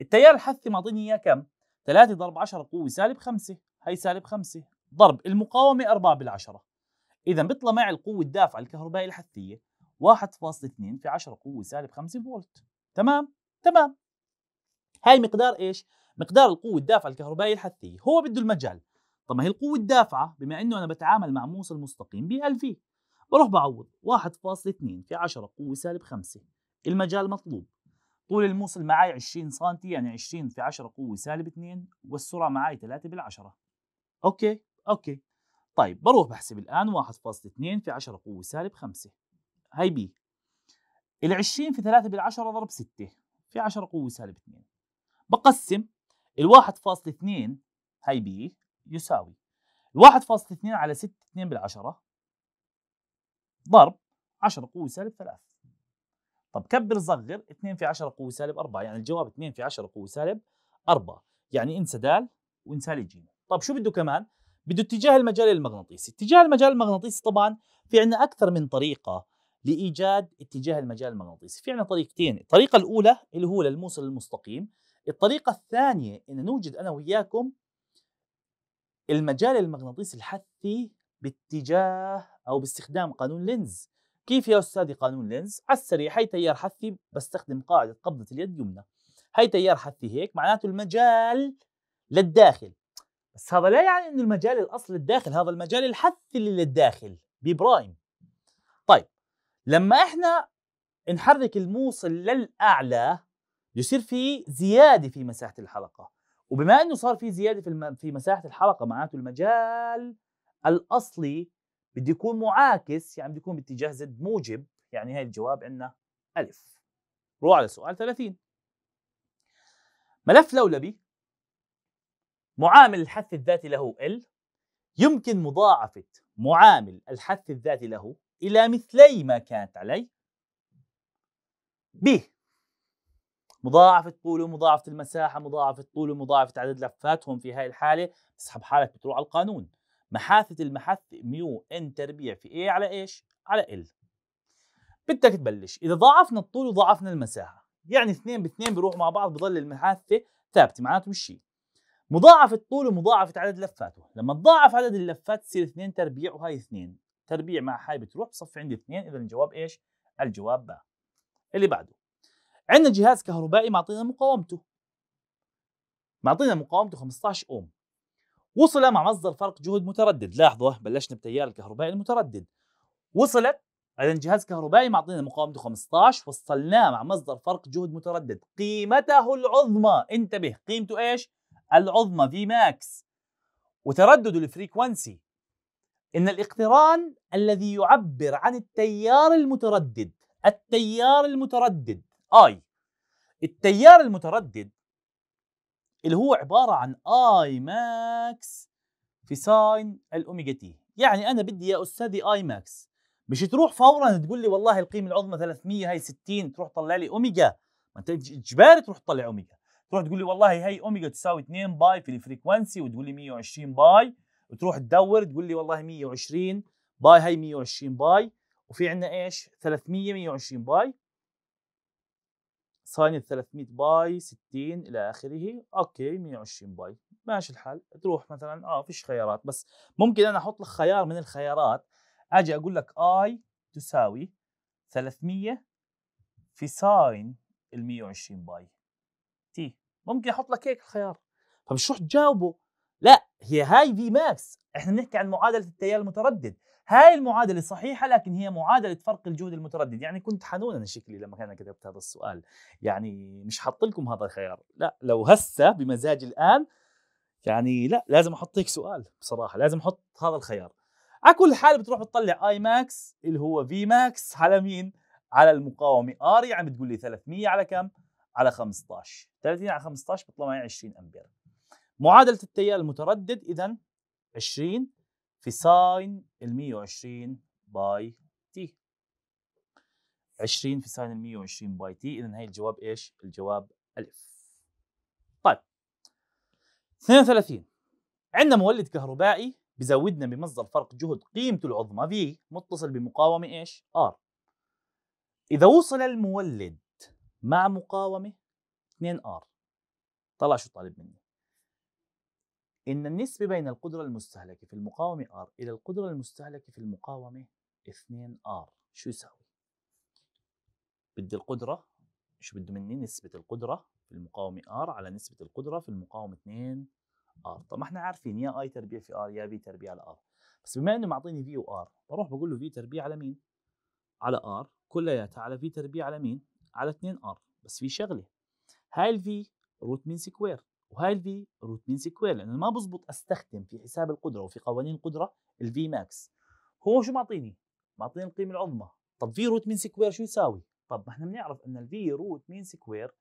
S1: التيار الحثي معطيني إياه كم؟ 3 ضرب 10 قوة سالب 5 هي سالب 5 ضرب المقاومة 4 بالعشرة اذا بيطلع معي القوه الدافعه الكهربائيه الحثيه 1.2 في 10 قوه سالب 5 فولت تمام تمام هاي مقدار ايش مقدار القوه الدافعه الكهربائيه الحثيه هو بده المجال طب ما هي القوه الدافعه بما انه انا بتعامل مع موصل مستقيم ب في بروح بعوض 1.2 في 10 قوه سالب 5 المجال مطلوب طول الموصل معي 20 سم يعني 20 في 10 قوه سالب 2 والسرعه معي 3 بالعشرة اوكي اوكي طيب بروح بحسب الآن 1.2 في 10 قوة سالب 5 هاي بي ال 20 في 3 بالعشرة ضرب 6 في 10 قوة سالب 2 بقسم ال 1.2 هاي بي يساوي ال 1.2 على 6 2 بالعشرة ضرب 10 قوة سالب 3 طب كبر صغر 2 في 10 قوة سالب 4 يعني الجواب 2 في 10 قوة سالب 4 يعني انسى دال وانسى ج طب شو بده كمان بده اتجاه المجال المغناطيسي اتجاه المجال المغناطيسي طبعا في عندنا اكثر من طريقه لايجاد اتجاه المجال المغناطيسي في عندنا طريقتين الطريقه الاولى اللي هو للموصل المستقيم الطريقه الثانيه ان نوجد انا وياكم المجال المغناطيسي الحثي باتجاه او باستخدام قانون لينز كيف يا استاذي قانون لينز على السريع هي تيار حثي بستخدم قاعده قبضه اليد اليمنى هي تيار حثي هيك معناته المجال للداخل بس هذا لا يعني انه المجال الاصل الداخل هذا المجال الحثي اللي للداخل ببرايم طيب لما احنا نحرك الموصل للاعلى يصير في زياده في مساحه الحلقه وبما انه صار في زياده في الم... في مساحه الحلقه معناته المجال الاصلي بده يكون معاكس يعني بده يكون باتجاه زد موجب يعني هاي الجواب عندنا الف روح على سؤال 30 ملف لولبي معامل الحث الذاتي له L يمكن مضاعفة معامل الحث الذاتي له إلى مثلي ما كانت عليه ب مضاعفة طوله مضاعفة المساحة مضاعفة طوله مضاعفة عدد لفاتهم في هاي الحالة اسحب حالك بتروح على القانون محاثة المحث ميو ان تربيع في A على ايش؟ على ال بدك تبلش إذا ضاعفنا الطول وضاعفنا المساحة يعني اثنين باثنين بيروحوا مع بعض بضل المحاثة ثابتة معناته مش شيء مضاعف الطول ومضاعف عدد لفاته لما تضاعف عدد اللفات تصير 2 تربيع وهي 2 تربيع مع هاي بتروح بصفي عندي 2 اذا الجواب ايش الجواب باء اللي بعده عندنا جهاز كهربائي معطينا مقاومته معطينا مقاومته 15 اوم وصل مع مصدر فرق جهد متردد لاحظوا بلشنا بتيار الكهربائي المتردد وصلت اذا جهاز كهربائي معطينا مقاومته 15 وصلناه مع مصدر فرق جهد متردد قيمته العظمى انتبه قيمته ايش العظمى في ماكس وتردد الفريكونسي إن الاقتران الذي يعبر عن التيار المتردد التيار المتردد I التيار المتردد اللي هو عبارة عن I max في ساين الأوميجا تي يعني أنا بدي يا أستاذي I max مش تروح فورا تقول لي والله القيمة العظمى 300 هي 60 تروح طلع لي أوميجا ما أنت إجباري تروح تطلع أوميجا تروح تقول لي والله هي اوميجا تساوي 2 باي في الفريكونسي وتقول لي 120 باي وتروح تدور تقول لي والله 120 باي هي 120 باي وفي عندنا ايش 300 120 باي ساين 300 باي 60 الى اخره اوكي 120 باي ماشي الحال تروح مثلا اه فيش خيارات بس ممكن انا احط لك خيار من الخيارات اجي اقول لك اي تساوي 300 في ساين ال 120 باي تي ممكن احط لك هيك الخيار فمش رح تجاوبه لا هي هاي في ماكس احنا بنحكي عن معادله التيار المتردد هاي المعادله صحيحه لكن هي معادله فرق الجهد المتردد يعني كنت حنون انا شكلي لما كان كتبت هذا السؤال يعني مش حاط لكم هذا الخيار لا لو هسه بمزاجي الان يعني لا لازم احط هيك سؤال بصراحه لازم احط هذا الخيار على كل حال بتروح بتطلع اي ماكس اللي هو في ماكس على مين على المقاومه ار عم يعني بتقول لي 300 على كم على 15 30 على 15 بيطلع معي 20 امبير معادله التيار المتردد اذا 20 في ساين ال 120 باي تي 20 في ساين ال 120 باي تي اذا هي الجواب ايش الجواب الف طيب 32 عندنا مولد كهربائي بزودنا بمصدر فرق جهد قيمته العظمى في متصل بمقاومة ايش؟ ار إذا وصل المولد مع مقاومه 2 2R طلع شو طالب مني ان النسبه بين القدره المستهلكه في المقاومه R الى القدره المستهلكه في المقاومه 2 2R شو يساوي بدي القدره شو بده مني نسبه القدره في المقاومه R على نسبه القدره في المقاومه 2 2R طب ما احنا عارفين يا I تربيع في R يا V تربيع على R بس بما انه معطيني V و R بروح بقول له V تربيع على مين على R كلياتها على V تربيع على مين على 2 ار بس في شغله هاي الفي روت مين سكوير وهاي الفي روت مين سكوير لانه ما بزبط استخدم في حساب القدره وفي قوانين القدره الفي ماكس هو شو معطيني؟ معطيني القيمه العظمى طب في روت مين سكوير شو يساوي؟ طب ما احنا بنعرف ان الفي روت مين سكوير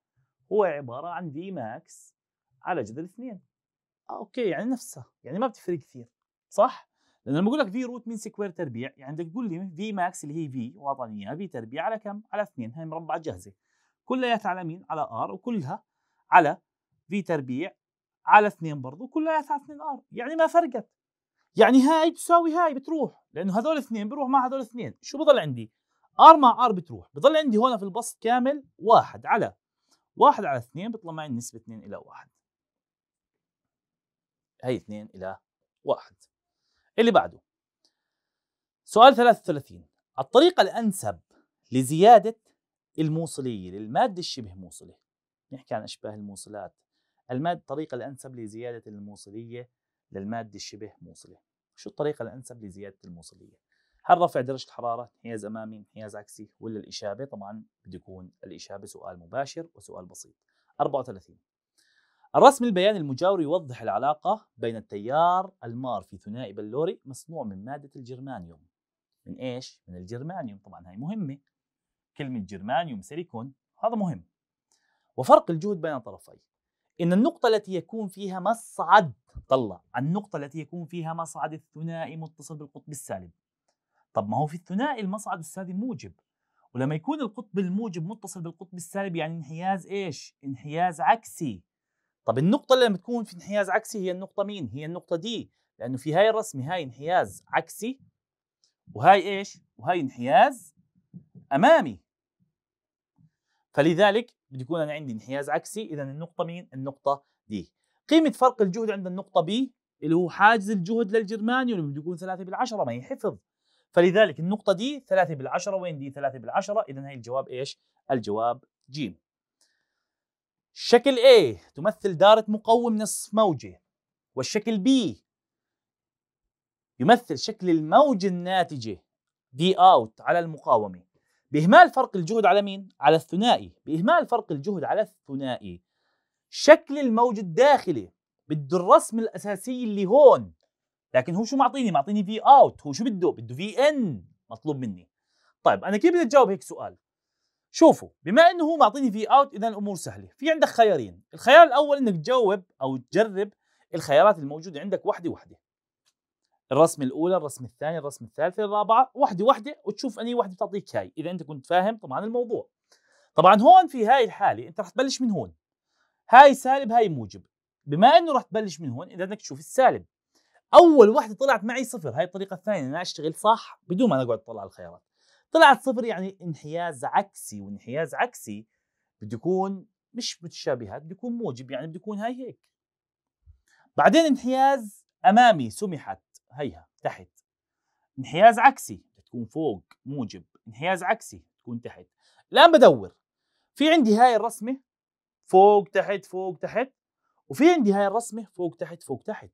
S1: هو عباره عن في ماكس على جذر 2 آه، اوكي يعني نفسها يعني ما بتفرق كثير صح؟ لان لما اقول لك في روت مين سكوير تربيع يعني بدك تقول لي في ماكس اللي هي في اياها في تربيع على كم؟ على اثنين هي مربعه جاهزه كلياتها على مين؟ على ار وكلها على في تربيع على اثنين برضه كلياتها على اثنين ار يعني ما فرقت يعني هاي تساوي هاي بتروح لانه هذول اثنين بروح مع هذول اثنين شو بضل عندي؟ ار مع ار بتروح بضل عندي هون في البسط كامل واحد على واحد على اثنين بيطلع معي النسبة اثنين إلى واحد هي اثنين إلى واحد اللي بعده سؤال 33 الطريقة الأنسب لزيادة الموصلية للمادة الشبه موصلة نحكي عن أشباه الموصلات المادة الطريقة الأنسب لزيادة الموصلية للمادة الشبه موصلة شو الطريقة الأنسب لزيادة الموصلية هل رفع درجة الحرارة انحياز أمامي انحياز عكسي ولا الإشابة طبعا بده يكون الإشابة سؤال مباشر وسؤال بسيط 34 الرسم البياني المجاور يوضح العلاقة بين التيار المار في ثنائي بلوري مصنوع من مادة الجرمانيوم من ايش؟ من الجرمانيوم طبعا هاي مهمة كلمة جرمانيوم سيليكون هذا مهم وفرق الجهد بين طرفي إن النقطة التي يكون فيها مصعد طلع النقطة التي يكون فيها مصعد الثنائي متصل بالقطب السالب طب ما هو في الثنائي المصعد السالب موجب ولما يكون القطب الموجب متصل بالقطب السالب يعني انحياز ايش؟ انحياز عكسي طب النقطة اللي لما تكون في انحياز عكسي هي النقطة مين؟ هي النقطة دي لأنه في هاي الرسمة هاي انحياز عكسي وهاي ايش؟ وهاي انحياز أمامي فلذلك بده يكون أنا عندي انحياز عكسي إذا النقطة مين؟ النقطة دي قيمة فرق الجهد عند النقطة بي اللي هو حاجز الجهد للجرمانيوم بده يكون 3 بالعشرة ما هي حفظ فلذلك النقطة دي 3 بالعشرة وين دي 3 بالعشرة إذا هي الجواب ايش؟ الجواب جيم شكل A تمثل دارة مقوم نصف موجة والشكل B يمثل شكل الموجة الناتجة دي اوت على المقاومة بإهمال فرق الجهد على مين؟ على الثنائي بإهمال فرق الجهد على الثنائي شكل الموج الداخلي بده الرسم الأساسي اللي هون لكن هو شو معطيني؟ معطيني في اوت هو شو بده؟ بده في ان مطلوب مني طيب أنا كيف بدي أتجاوب هيك سؤال؟ شوفوا بما انه هو معطيني في اوت اذا الامور سهله في عندك خيارين الخيار الاول انك تجاوب او تجرب الخيارات الموجوده عندك وحده وحده الرسمة الأولى، الرسمة الثانية، الرسمة الثالثة، الرابعة، وحدة وحدة وتشوف أني وحدة بتعطيك هاي، إذا أنت كنت فاهم طبعا الموضوع. طبعا هون في هاي الحالة أنت رح تبلش من هون. هاي سالب هاي موجب. بما أنه رح تبلش من هون إذا بدك تشوف السالب. أول وحدة طلعت معي صفر، هاي الطريقة الثانية أنا أشتغل صح بدون ما أنا أقعد أطلع على الخيارات. طلعت صفر يعني انحياز عكسي وانحياز عكسي بده يكون مش متشابهات بده يكون موجب يعني بده يكون هاي هيك بعدين انحياز امامي سمحت هيها تحت انحياز عكسي تكون فوق موجب انحياز عكسي تكون تحت الان بدور في عندي هاي الرسمه فوق تحت فوق تحت وفي عندي هاي الرسمه فوق تحت فوق تحت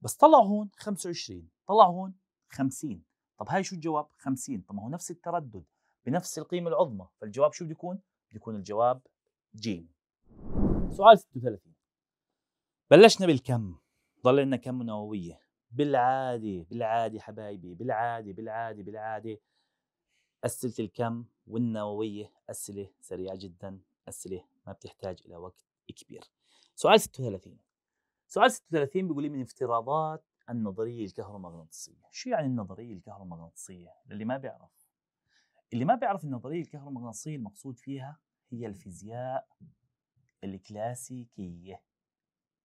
S1: بس طلع هون 25 طلع هون 50 طب هاي شو الجواب 50 طب ما هو نفس التردد بنفس القيمه العظمى فالجواب شو بده يكون بده يكون الجواب ج سؤال 36 بلشنا بالكم ضل لنا كم نوويه بالعادي بالعادي حبايبي بالعادي بالعادي بالعادي اسئله الكم والنوويه اسئله سريعه جدا اسئله ما بتحتاج الى وقت كبير سؤال 36 سؤال 36 بيقول لي من افتراضات النظريه الكهرومغناطيسيه، شو يعني النظريه الكهرومغناطيسيه؟ للي ما بيعرف اللي ما بيعرف النظريه الكهرومغناطيسيه المقصود فيها هي الفيزياء الكلاسيكيه.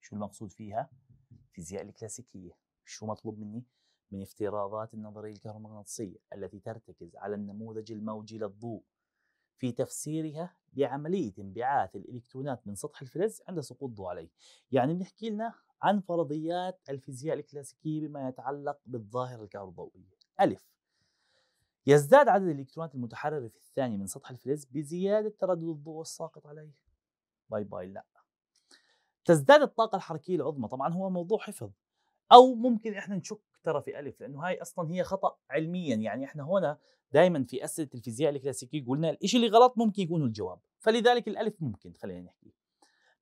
S1: شو المقصود فيها؟ الفيزياء الكلاسيكيه، شو مطلوب مني؟ من افتراضات النظريه الكهرومغناطيسيه التي ترتكز على النموذج الموجي للضوء في تفسيرها لعملية انبعاث الإلكترونات من سطح الفلز عند سقوط الضوء عليه يعني بنحكي لنا عن فرضيات الفيزياء الكلاسيكية بما يتعلق بالظاهرة الكهربائية ألف يزداد عدد الإلكترونات المتحررة في الثانية من سطح الفلز بزيادة تردد الضوء الساقط عليه باي باي لا تزداد الطاقة الحركية العظمى طبعا هو موضوع حفظ أو ممكن إحنا نشك ترى في الف لانه هاي اصلا هي خطا علميا يعني احنا هنا دائما في اسئله الفيزياء الكلاسيكيه قلنا الشيء اللي غلط ممكن يكون الجواب فلذلك الالف ممكن خلينا نحكي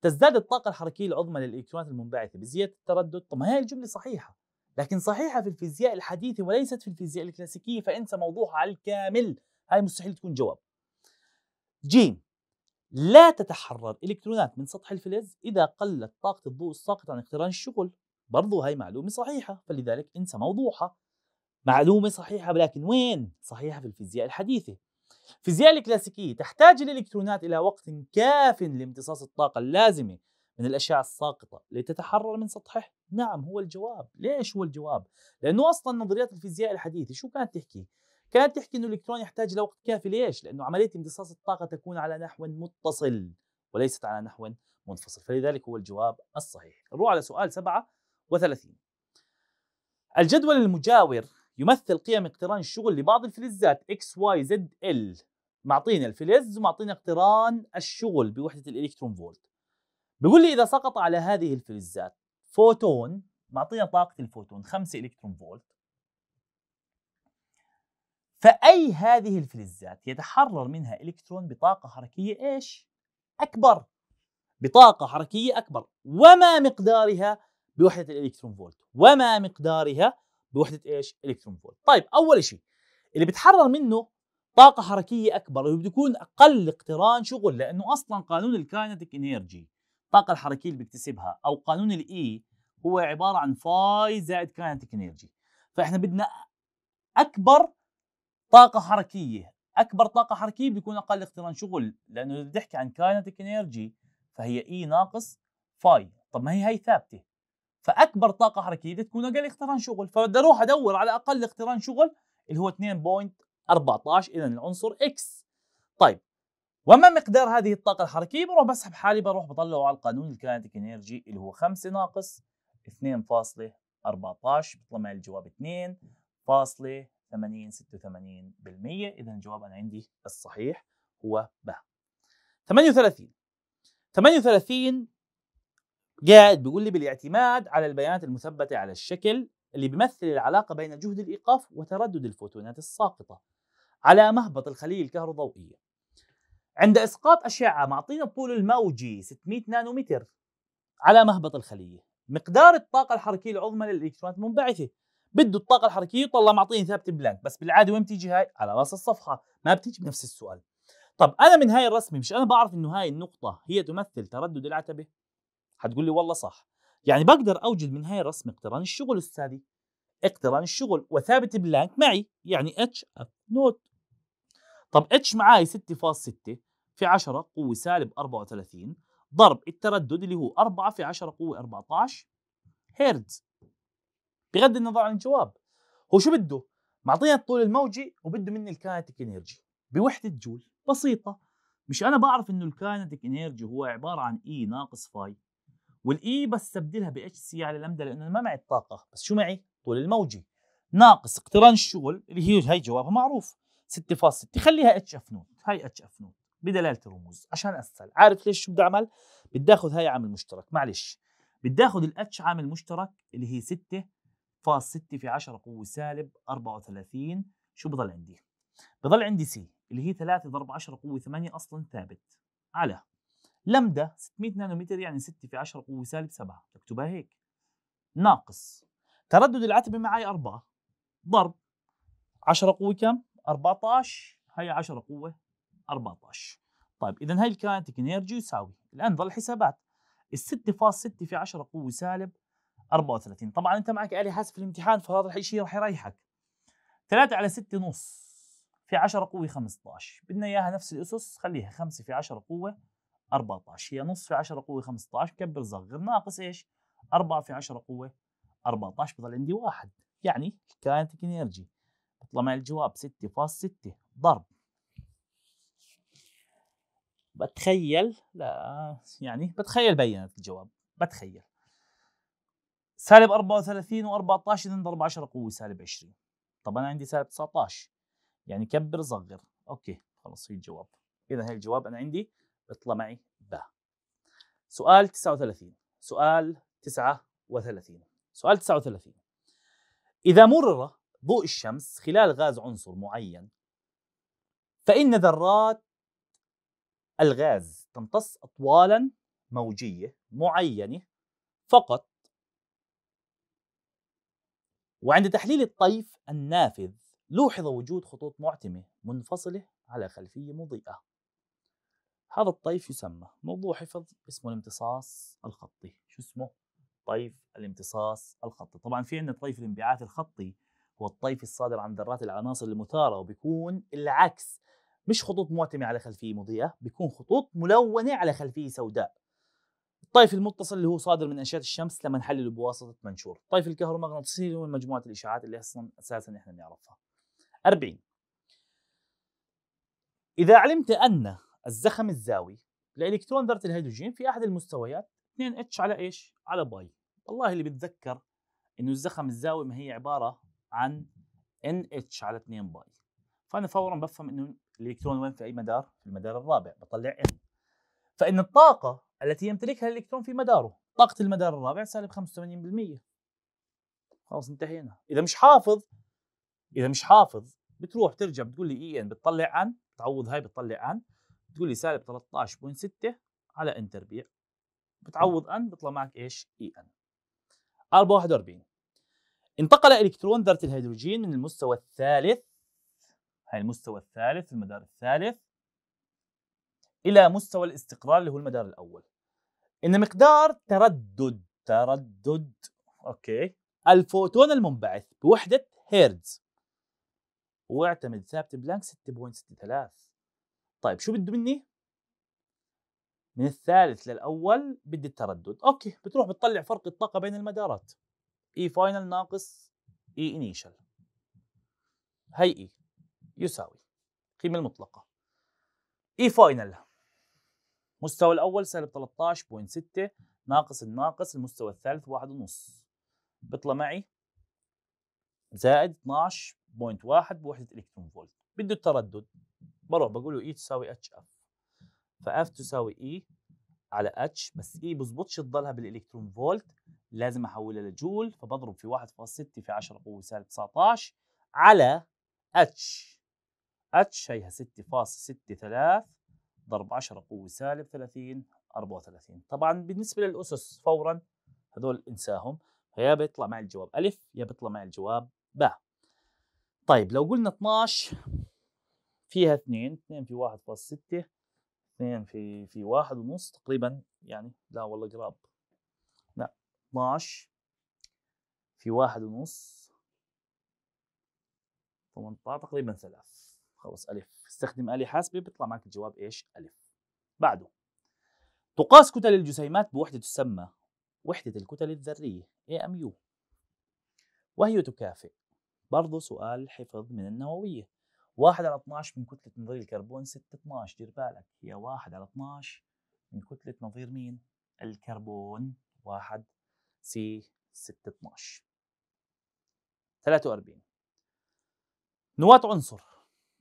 S1: تزداد الطاقه الحركيه العظمى للالكترونات المنبعثه بزياده التردد طب ما هي الجمله صحيحه لكن صحيحه في الفيزياء الحديثه وليست في الفيزياء الكلاسيكيه فانسى موضوعها على الكامل هاي مستحيل تكون جواب جيم لا تتحرر الكترونات من سطح الفلز اذا قلت طاقه الضوء الساقط عن اقتران الشغل برضو هاي معلومة صحيحة فلذلك انسى موضوعها معلومة صحيحة ولكن وين صحيحة في الفيزياء الحديثة الفيزياء الكلاسيكية تحتاج الإلكترونات إلى وقت كاف لامتصاص الطاقة اللازمة من الأشعة الساقطة لتتحرر من سطحه نعم هو الجواب ليش هو الجواب لأنه أصلا نظريات الفيزياء الحديثة شو كانت تحكي كانت تحكي أنه الإلكترون يحتاج إلى وقت كافي ليش لأنه عملية امتصاص الطاقة تكون على نحو متصل وليست على نحو منفصل فلذلك هو الجواب الصحيح نروح على سؤال سبعة وثلاثين الجدول المجاور يمثل قيم اقتران الشغل لبعض الفلزات اكس واي زد ال معطينا الفلز ومعطينا اقتران الشغل بوحدة الإلكترون فولت بيقول لي إذا سقط على هذه الفلزات فوتون معطينا طاقة الفوتون 5 إلكترون فولت فأي هذه الفلزات يتحرر منها إلكترون بطاقة حركية إيش؟ أكبر بطاقة حركية أكبر وما مقدارها بوحده الالكترون فولت وما مقدارها بوحده ايش الكترون فولت طيب اول شيء اللي بتحرر منه طاقه حركيه اكبر وبده يكون اقل اقتران شغل لانه اصلا قانون الكاينتيك انرجي الطاقه الحركيه اللي بيكتسبها او قانون الاي e هو عباره عن فاي زائد كاينتيك انرجي فاحنا بدنا اكبر طاقه حركيه اكبر طاقه حركيه بيكون اقل اقتران شغل لانه اذا بتحكي عن كاينتيك انرجي فهي اي e ناقص فاي طب ما هي هي ثابته فاكبر طاقه حركيه بدها تكون اقل اقتران شغل فبدي اروح ادور على اقل اقتران شغل اللي هو 2.14 اذا العنصر اكس طيب وما مقدار هذه الطاقه الحركيه بروح بسحب حالي بروح بطلعه على القانون الكينيتيك انرجي اللي هو 5 ناقص 2.14 بيطلع معي الجواب 2 86 بالمية إذا الجواب أنا عندي الصحيح هو ب 38 38 قاعد بيقول لي بالاعتماد على البيانات المثبته على الشكل اللي بيمثل العلاقه بين جهد الايقاف وتردد الفوتونات الساقطه على مهبط الخليه الكهروضوئية عند اسقاط اشعه معطينا الطول الموجي 600 نانومتر على مهبط الخليه مقدار الطاقه الحركيه العظمى للالكترونات المنبعثه بده الطاقه الحركيه طلع معطيني ثابت بلانك بس بالعاده وين بتيجي هاي على راس الصفحه ما بتيجي بنفس السؤال طب انا من هاي الرسمه مش انا بعرف انه هاي النقطه هي تمثل تردد العتبه هتقول لي والله صح يعني بقدر اوجد من هاي الرسمه اقتران الشغل استاذي اقتران الشغل وثابت بلانك معي يعني اتش اف نوت طب اتش معاي 6.6 في 10 قوه سالب 34 ضرب التردد اللي هو 4 في 10 قوه 14 هرتز بغض النظر عن الجواب هو شو بده؟ معطينا الطول الموجي وبده مني الكاينتيك انرجي بوحده جول بسيطه مش انا بعرف انه الكاينتيك انرجي هو عباره عن اي e ناقص فاي والاي بستبدلها استبدلها باتش سي على لمدا لانه انا ما معي الطاقه بس شو معي؟ طول الموجي ناقص اقتران الشغل اللي هي هي جوابها معروف 6.6 خليها اتش اف نوت هاي اتش اف نوت بدلاله الرموز عشان اسهل عارف ليش شو بدي اعمل؟ بدي اخذ هاي عامل مشترك معلش بدي اخذ الاتش عامل مشترك اللي هي 6.6 في 10 قوه سالب 34 شو بضل عندي؟ بضل عندي سي اللي هي 3 ضرب 10 قوه 8 اصلا ثابت على لمدا 600 نانومتر يعني 6 في 10 قوة سالب 7 اكتبها هيك ناقص تردد العتبة معي 4 ضرب 10 قوة كم؟ 14 هي 10 قوة 14 طيب إذا هاي الكاينتيك انرجي يساوي الآن ضل حسابات ال 6.6 في 10 قوة سالب 34 طبعا أنت معك آلة حاسب في الامتحان فهذا الشيء راح يريحك 3 على 6 نص في 10 قوة 15 بدنا إياها نفس الأسس خليها 5 في 10 قوة 14 هي نص في 10 قوه 15 كبر صغر ناقص ايش 4 في 10 قوه 14 بضل عندي واحد يعني كاينتيك انرجي بيطلع معي الجواب 6.6 ضرب بتخيل لا يعني بتخيل بينت الجواب بتخيل سالب 34 و14 نضرب 10 قوه سالب 20 طب انا عندي سالب 19 يعني كبر صغر اوكي خلص هي الجواب اذا هي الجواب انا عندي اطلع معي با سؤال 39 سؤال 39 سؤال 39 إذا مرر ضوء الشمس خلال غاز عنصر معين فإن ذرات الغاز تمتص أطوالا موجية معينة فقط وعند تحليل الطيف النافذ لوحظ وجود خطوط معتمة منفصلة على خلفية مضيئة هذا الطيف يسمى موضوع حفظ اسمه الامتصاص الخطي شو اسمه طيف الامتصاص الخطي طبعا في عندنا طيف الانبعاث الخطي هو الطيف الصادر عن ذرات العناصر المثاره وبيكون العكس مش خطوط معتمة على خلفية مضيئة بيكون خطوط ملونة على خلفية سوداء الطيف المتصل اللي هو صادر من أشعة الشمس لما نحلله بواسطة منشور الطيف الكهرومغناطيسي هو مجموعة الإشعاعات اللي أصلا أساسا إحنا بنعرفها 40 إذا علمت أن الزخم الزاوي لالكترون ذره الهيدروجين في احد المستويات 2 اتش على ايش؟ على باي والله اللي بتذكر انه الزخم الزاوي ما هي عباره عن ان اتش على 2 باي فانا فورا بفهم انه الالكترون وين في اي مدار؟ في المدار الرابع بطلع ان فان الطاقه التي يمتلكها الالكترون في مداره طاقه المدار الرابع سالب 85% خلاص انتهينا اذا مش حافظ اذا مش حافظ بتروح ترجع بتقول لي اي ان بتطلع عن بتعوض هاي بتطلع عن تقول لي سالب 13.6 على ان تربيع بتعوض ان بيطلع معك ايش؟ اي ان 41 انتقل الكترون ذره الهيدروجين من المستوى الثالث هاي المستوى الثالث المدار الثالث الى مستوى الاستقرار اللي هو المدار الاول ان مقدار تردد تردد اوكي الفوتون المنبعث بوحده هيرتز واعتمد ثابت بلانك 6.63 طيب شو بده مني؟ من الثالث للاول بدي التردد اوكي بتروح بتطلع فرق الطاقه بين المدارات اي e فاينل ناقص اي e انيشال هي اي e يساوي القيمه المطلقه اي فاينل مستوى الاول سالب 13.6 ناقص الناقص المستوى الثالث واحد ونص بيطلع معي زائد 12.1 بوحده الكترون فولت بده التردد بروح بقول له اي e تساوي اتش اف فاف تساوي اي e على اتش بس اي e بظبطش تضلها بالالكترون فولت لازم احولها لجول فبضرب في 1.6 في 10 قوه سالب 19 على اتش اتش هيها 6.63 ضرب 10 قوه سالب 30 34 طبعا بالنسبه للاسس فورا هذول انساهم فيا بيطلع معي الجواب الف يا بيطلع معي الجواب باء طيب لو قلنا 12 فيها اثنين اثنين في واحد فاصل ستة اثنين في في واحد ونص تقريبا يعني لا والله قراب لا 12 في واحد ونص 18 تقريبا ثلاث خلص ألف استخدم آلة حاسبة بيطلع معك الجواب إيش ألف بعده تقاس كتل الجسيمات بوحدة تسمى وحدة الكتل الذرية AMU وهي تكافئ برضه سؤال حفظ من النووية 1 على 12 من كتله نظير الكربون 6 12 دير بالك هي 1 على 12 من كتله نظير مين؟ الكربون 1 سي 6 12 43 نواة عنصر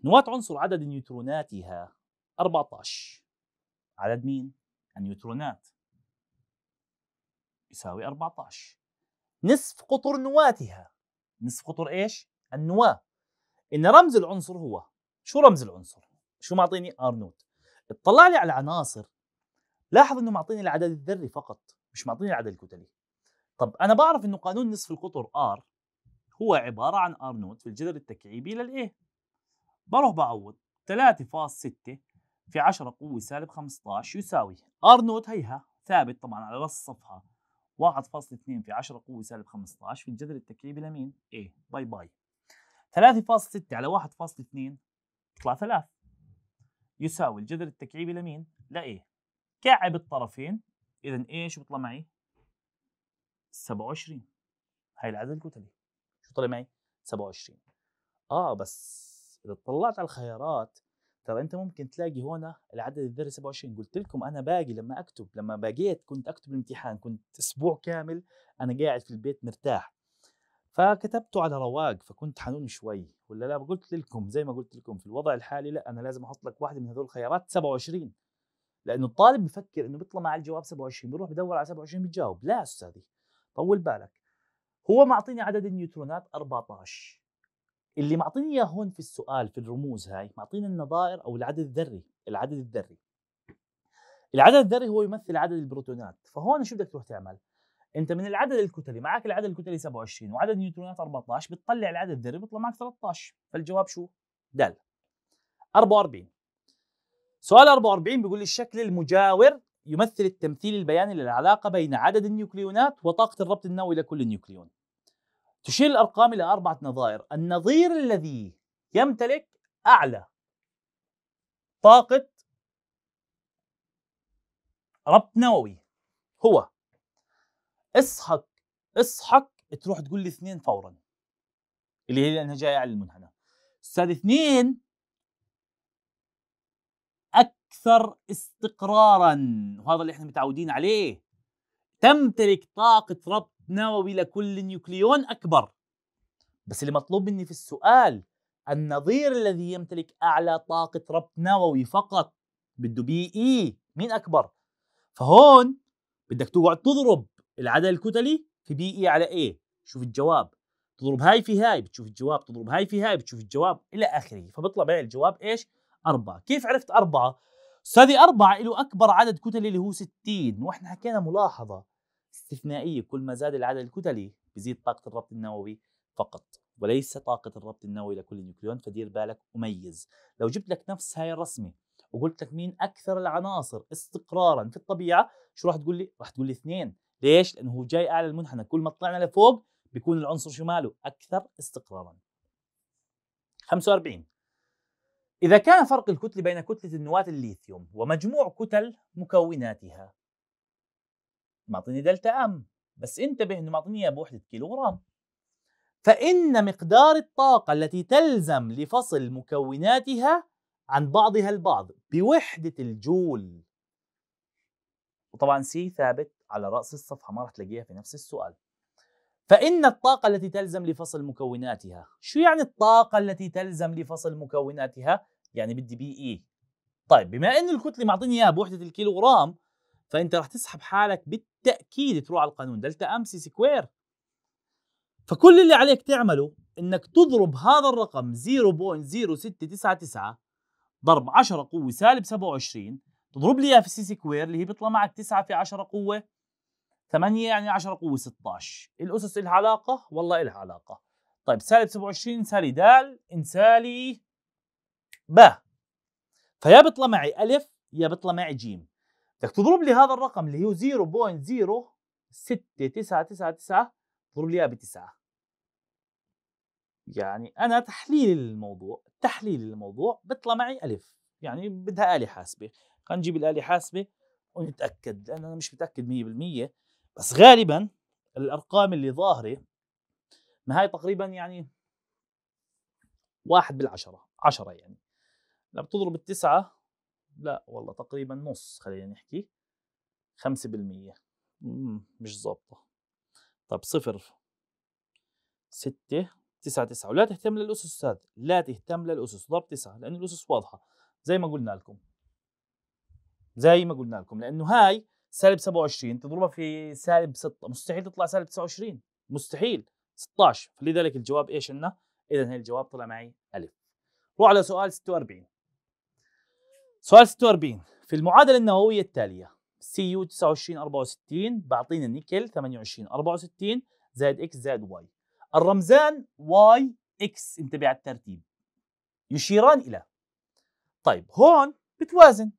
S1: نواة عنصر عدد نيوتروناتها 14 عدد مين؟ النيوترونات يساوي 14 نصف قطر نواتها نصف قطر ايش؟ النواة ان رمز العنصر هو شو رمز العنصر شو معطيني ار نوت اطلع لي على العناصر لاحظ انه معطيني العدد الذري فقط مش معطيني العدد الكتلي طب انا بعرف انه قانون نصف القطر ار هو عباره عن ار نوت في الجذر التكعيبي للايه بروح بعوض 3.6 في 10 قوة سالب 15 يساوي ار نوت هيها ثابت طبعا على راس الصفحه 1.2 في 10 قوة سالب 15 في الجذر التكعيبي لمين؟ ايه باي باي 3.6 على 1.2 يطلع 3 يساوي الجذر التكعيبي لمين؟ لإيه؟ كعب الطرفين إذا ايش بيطلع معي؟ 27 هاي العدد الكتلي شو طلع معي؟ 27 آه بس إذا اطلعت على الخيارات ترى أنت ممكن تلاقي هون العدد الذري 27 قلت لكم أنا باقي لما أكتب لما باقيت كنت أكتب الامتحان كنت أسبوع كامل أنا قاعد في البيت مرتاح فكتبته على رواق فكنت حنون شوي ولا لا قلت لكم زي ما قلت لكم في الوضع الحالي لا انا لازم احط لك واحده من هذول الخيارات 27 لانه الطالب بفكر انه بيطلع مع الجواب 27 بيروح بدور على 27 بتجاوب لا استاذي طول بالك هو معطيني عدد النيوترونات 14 اللي معطيني اياه هون في السؤال في الرموز هاي معطيني النظائر او العدد الذري العدد الذري العدد الذري هو يمثل عدد البروتونات فهون شو بدك تروح تعمل انت من العدد الكتلي معك العدد الكتلي 27 وعدد النيوترونات 14 بتطلع العدد الذري بيطلع معك 13 فالجواب شو؟ د 44 سؤال 44 بيقول لي الشكل المجاور يمثل التمثيل البياني للعلاقة بين عدد النيوكليونات وطاقة الربط النووي لكل نيوكليون تشير الأرقام إلى أربعة نظائر النظير الذي يمتلك أعلى طاقة ربط نووي هو اصحك اصحك تروح تقول لي اثنين فورا اللي هي لانها جايه على المنحنى استاذ اثنين اكثر استقرارا وهذا اللي احنا متعودين عليه تمتلك طاقه ربط نووي لكل نيوكليون اكبر بس اللي مطلوب مني في السؤال النظير الذي يمتلك اعلى طاقه ربط نووي فقط بده بي اي مين اكبر فهون بدك تقعد تضرب العدد الكتلي في بي اي على اي شوف الجواب تضرب هاي في هاي بتشوف الجواب تضرب هاي في هاي بتشوف الجواب الى اخره فبيطلع معي الجواب ايش أربعة كيف عرفت أربعة استاذي أربعة له أكبر عدد كتلي اللي هو 60 وإحنا حكينا ملاحظة استثنائية كل ما زاد العدد الكتلي بزيد طاقة الربط النووي فقط وليس طاقة الربط النووي لكل نيوكليون فدير بالك وميز لو جبت لك نفس هاي الرسمة وقلت لك مين أكثر العناصر استقرارا في الطبيعة شو راح تقول لي؟ راح تقول لي اثنين ليش؟ لانه هو جاي اعلى المنحنى كل ما طلعنا لفوق بيكون العنصر شماله اكثر استقرارا 45 إذا كان فرق الكتلة بين كتلة النواة الليثيوم ومجموع كتل مكوناتها معطيني دلتا أم بس انتبه انه معطيني بوحدة كيلوغرام فإن مقدار الطاقة التي تلزم لفصل مكوناتها عن بعضها البعض بوحدة الجول وطبعا سي ثابت على رأس الصفحة ما راح تلاقيها في نفس السؤال فإن الطاقة التي تلزم لفصل مكوناتها شو يعني الطاقة التي تلزم لفصل مكوناتها؟ يعني بدي بي إي طيب بما أن الكتلة معطيني إياها بوحدة الكيلوغرام فأنت راح تسحب حالك بالتأكيد تروح على القانون دلتا أم سي سكوير فكل اللي عليك تعمله انك تضرب هذا الرقم 0.0699 ضرب 10 قوه سالب 27 تضرب لي اياها في السي سكوير اللي هي بيطلع معك 9 في 10 قوه 8 يعني 10 قوه 16 الاسس لها علاقه والله لها علاقه طيب سالب 27 سالي د انسالي با فيا بيطلع معي الف يا بيطلع معي جيم بدك تضرب لي هذا الرقم اللي هو 0.06999 ضرب لي اياه 9 يعني انا تحليل الموضوع تحليل الموضوع بيطلع معي الف يعني بدها اله حاسبه خلينا نجيب الاله حاسبه ونتاكد لان انا مش متاكد 100% بس غالبا الارقام اللي ظاهره ما هاي تقريبا يعني واحد بالعشرة عشرة يعني لما بتضرب التسعة لا والله تقريبا نص خلينا نحكي خمسة بالمية مش ظابطة طب صفر ستة تسعة تسعة ولا تهتم للأسس أستاذ لا تهتم للأسس ضرب تسعة لأن الأسس واضحة زي ما قلنا لكم زي ما قلنا لكم لأنه هاي سالب 27 تضربها في سالب 6 مستحيل تطلع سالب 29 مستحيل 16 فلذلك الجواب ايش عندنا؟ اذا هي الجواب طلع معي الف. روح على سؤال 46 سؤال 46 في المعادله النوويه التاليه سي يو 29 64 بعطينا نيكل 28 64 زائد اكس زائد واي الرمزان واي اكس انتبه على الترتيب يشيران الى طيب هون بتوازن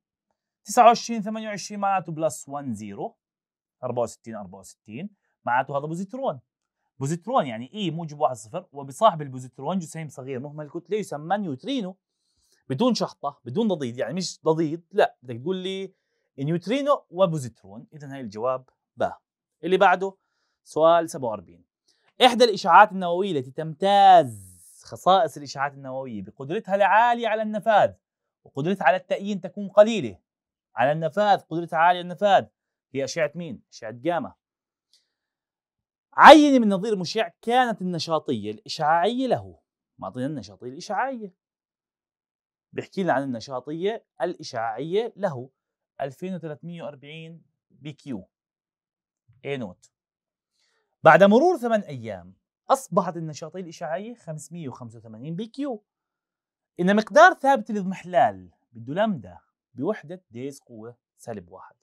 S1: 29 28 معناته بلس 1 0 64 64 معناته هذا بوزيترون بوزيترون يعني اي e موجب 1 0 وبصاحب البوزيترون جسيم صغير مهمل الكتله يسمى نيوترينو بدون شحطه بدون ضديد يعني مش ضديد لا بدك تقول لي نيوترينو وبوزيترون اذا هي الجواب ب اللي بعده سؤال 47 احدى الاشعاعات النوويه التي تمتاز خصائص الاشعاعات النوويه بقدرتها العاليه على النفاذ وقدرتها على التأيين تكون قليله على النفاذ قدرتها عاليه النفاذ هي اشعه مين؟ اشعه جاما عينة من نظير مشع كانت النشاطية الإشعاعية له معطينا النشاطية الإشعاعية بيحكي لنا عن النشاطية الإشعاعية له 2340 بي كيو اي نوت بعد مرور ثمان أيام أصبحت النشاطية الإشعاعية 585 بي كيو إن مقدار ثابت الاضمحلال بده لمدة بوحدة ديز قوة سالب واحد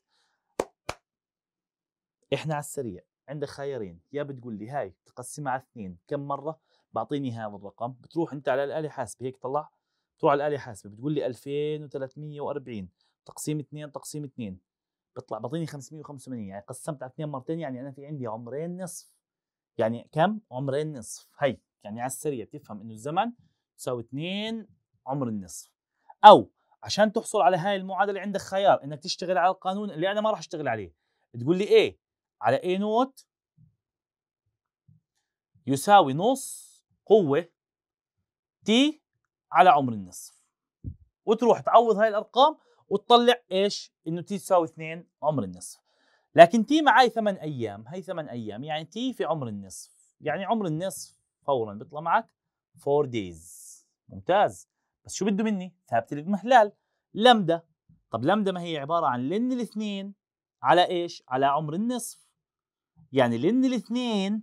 S1: احنا على السريع عندك خيارين يا بتقول لي هاي تقسمها على اثنين كم مرة بعطيني هذا الرقم بتروح انت على الآلة حاسبة هيك طلع بتروح على الآلة حاسبة بتقول لي 2340 تقسيم اثنين تقسيم اثنين بيطلع بعطيني 585 يعني قسمت على اثنين مرتين يعني انا في عندي عمرين نصف يعني كم عمرين نصف هي يعني على السريع بتفهم انه الزمن تساوي اثنين عمر النصف او عشان تحصل على هاي المعادله عندك خيار انك تشتغل على القانون اللي انا ما راح اشتغل عليه تقول لي ايه على اي نوت يساوي نص قوه تي على عمر النصف وتروح تعوض هاي الارقام وتطلع ايش انه تي تساوي 2 عمر النصف لكن تي معي 8 ايام هي 8 ايام يعني تي في عمر النصف يعني عمر النصف فورا بيطلع معك 4 days ممتاز بس شو بده مني ثابت الاضمحلال لمدا طب لمدا ما هي عباره عن لن الاثنين على ايش على عمر النصف يعني لن الاثنين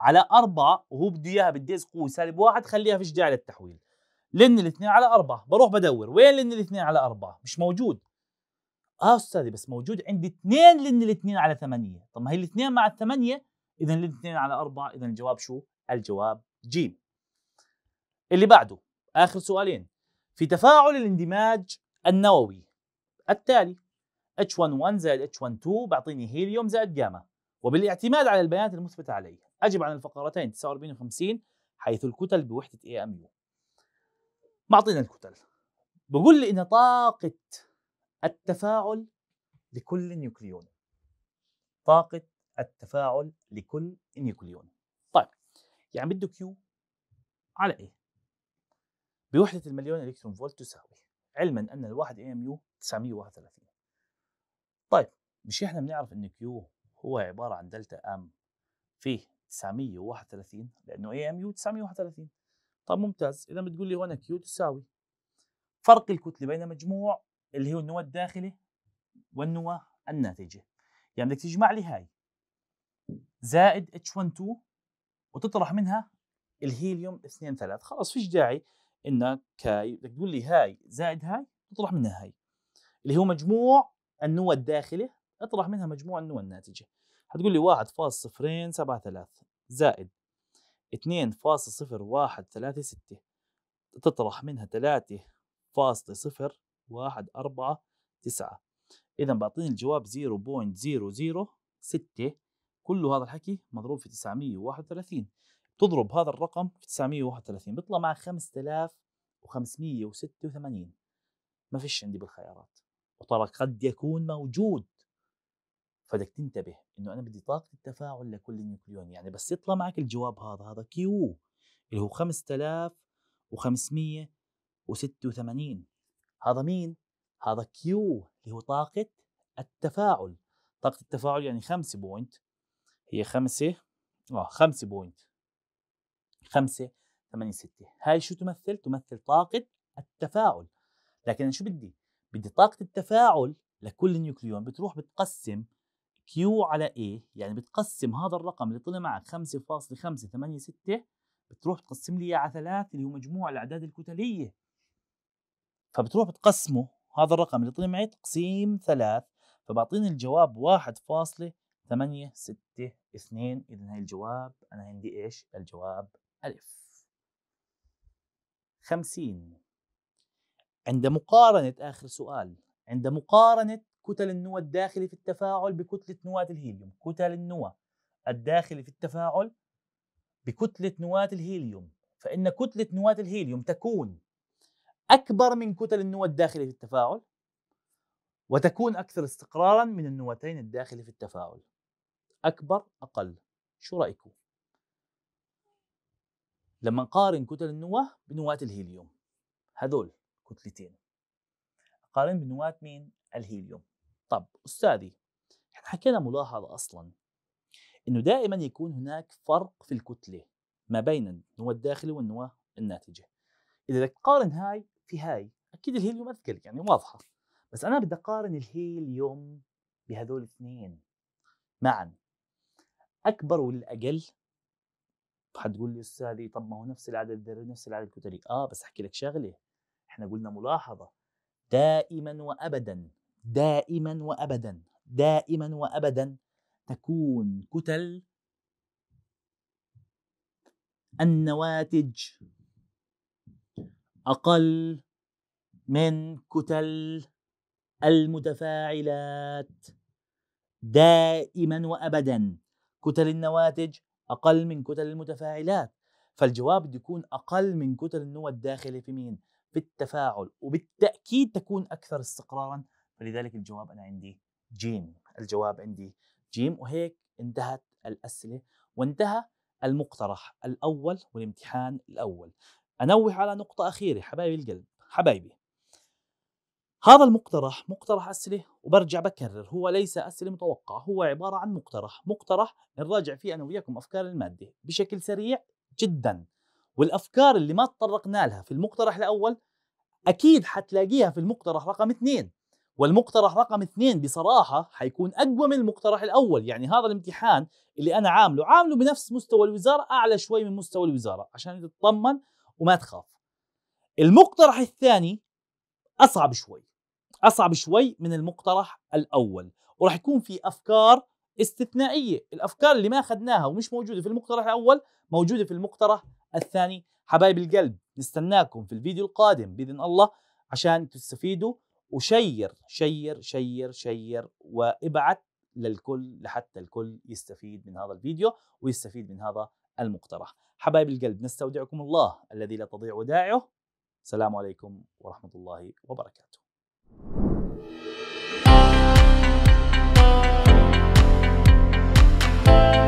S1: على أربعة وهو بده إياها بدي قوة سالب واحد خليها فيش داعي للتحويل لن الاثنين على أربعة بروح بدور وين لن الاثنين على أربعة مش موجود آه أستاذي بس موجود عندي اثنين لن الاثنين على ثمانية طب ما هي الاثنين مع الثمانية إذا الاثنين على أربعة إذا الجواب شو؟ الجواب جيم اللي بعده آخر سؤالين في تفاعل الاندماج النووي التالي H11 زائد H12 بعطيني هيليوم زائد جاما وبالاعتماد على البيانات المثبتة عليه أجب عن الفقرتين 49 و 50 حيث الكتل بوحدة AMU معطينا الكتل بقول لي إن طاقة التفاعل لكل نيوكليون طاقة التفاعل لكل نيوكليون طيب يعني بده كيو على ايه بوحدة المليون إلكترون فولت تساوي علما أن الواحد إيه أم يو 931 طيب مش إحنا بنعرف إن كيو هو عبارة عن دلتا أم فيه 931 لأنه أي أم يو 931 طيب ممتاز إذا بتقول لي هنا كيو تساوي فرق الكتلة بين مجموع اللي هو النواة الداخلة والنواة الناتجة يعني بدك تجمع لي هاي زائد H12 وتطرح منها الهيليوم 2 3 خلص فيش داعي انك كاي بدك تقول لي هاي زائد هاي تطرح منها هاي اللي هو مجموع النوى الداخله اطرح منها مجموع النوى الناتجه هتقول لي 1.0273 زائد 2.0136 تطرح منها 3.0149 اذا بعطيني الجواب 0.006 كل هذا الحكي مضروب في 931 تضرب هذا الرقم في 931 بيطلع معك 5586 ما فيش عندي بالخيارات وترى قد يكون موجود فبدك تنتبه انه انا بدي طاقه التفاعل لكل نيوكليون يعني بس يطلع معك الجواب هذا هذا كيو اللي هو 5586 هذا مين؟ هذا كيو اللي هو طاقة التفاعل طاقة التفاعل يعني 5 بوينت هي 5 اه 5 بوينت 5 8 6 هاي شو تمثل؟ تمثل طاقة التفاعل لكن أنا شو بدي؟ بدي طاقة التفاعل لكل نيوكليون بتروح بتقسم Q على A يعني بتقسم هذا الرقم اللي طلع معك 5.586 بتروح تقسم لي اياه على 3 اللي هو مجموع الأعداد الكتلية فبتروح بتقسمه هذا الرقم اللي طلع معي تقسيم 3 فبعطيني الجواب 1.862 اذا هي الجواب انا عندي ايش؟ الجواب ألف خمسين عند مقارنة آخر سؤال عند مقارنة كتل النواة الداخلة في التفاعل بكتلة نواة الهيليوم كتل النواة الداخلة في التفاعل بكتلة نواة الهيليوم فإن كتلة نواة الهيليوم تكون أكبر من كتل النواة الداخلة في التفاعل وتكون أكثر استقرارا من النواتين الداخلة في التفاعل أكبر أقل شو رأيكم؟ لما نقارن كتل النواة بنواة الهيليوم هذول كتلتين قارن بنواة مين؟ الهيليوم طب أستاذي احنا حكينا ملاحظة أصلا إنه دائما يكون هناك فرق في الكتلة ما بين النواة الداخلة والنواة الناتجة إذا بدك تقارن هاي في هاي أكيد الهيليوم أثقل يعني واضحة بس أنا بدي أقارن الهيليوم بهذول الاثنين معا أكبر ولا أقل حتقول لي استاذي إيه، طب ما هو نفس العدد الذري نفس العدد الكتلي اه بس احكي لك شغله احنا قلنا ملاحظه دائما وابدا دائما وابدا دائما وابدا تكون كتل النواتج اقل من كتل المتفاعلات دائما وابدا كتل النواتج اقل من كتل المتفاعلات فالجواب بده يكون اقل من كتل النوى الداخله في مين؟ في التفاعل وبالتاكيد تكون اكثر استقرارا فلذلك الجواب انا عندي جيم الجواب عندي جيم وهيك انتهت الاسئله وانتهى المقترح الاول والامتحان الاول انوه على نقطه اخيره حبايبي القلب حبايبي هذا المقترح مقترح أسئلة وبرجع بكرر هو ليس أسئلة متوقعة هو عبارة عن مقترح مقترح نراجع فيه أنا وياكم أفكار المادة بشكل سريع جدا والأفكار اللي ما تطرقنا لها في المقترح الأول أكيد حتلاقيها في المقترح رقم اثنين والمقترح رقم اثنين بصراحة حيكون أقوى من المقترح الأول يعني هذا الامتحان اللي أنا عامله عامله بنفس مستوى الوزارة أعلى شوي من مستوى الوزارة عشان تطمن وما تخاف المقترح الثاني أصعب شوي اصعب شوي من المقترح الاول وراح يكون في افكار استثنائيه الافكار اللي ما اخذناها ومش موجوده في المقترح الاول موجوده في المقترح الثاني حبايب القلب نستناكم في الفيديو القادم باذن الله عشان تستفيدوا وشير شير شير شير وابعت للكل لحتى الكل يستفيد من هذا الفيديو ويستفيد من هذا المقترح حبايب القلب نستودعكم الله الذي لا تضيع ودائعه السلام عليكم ورحمه الله وبركاته Thank you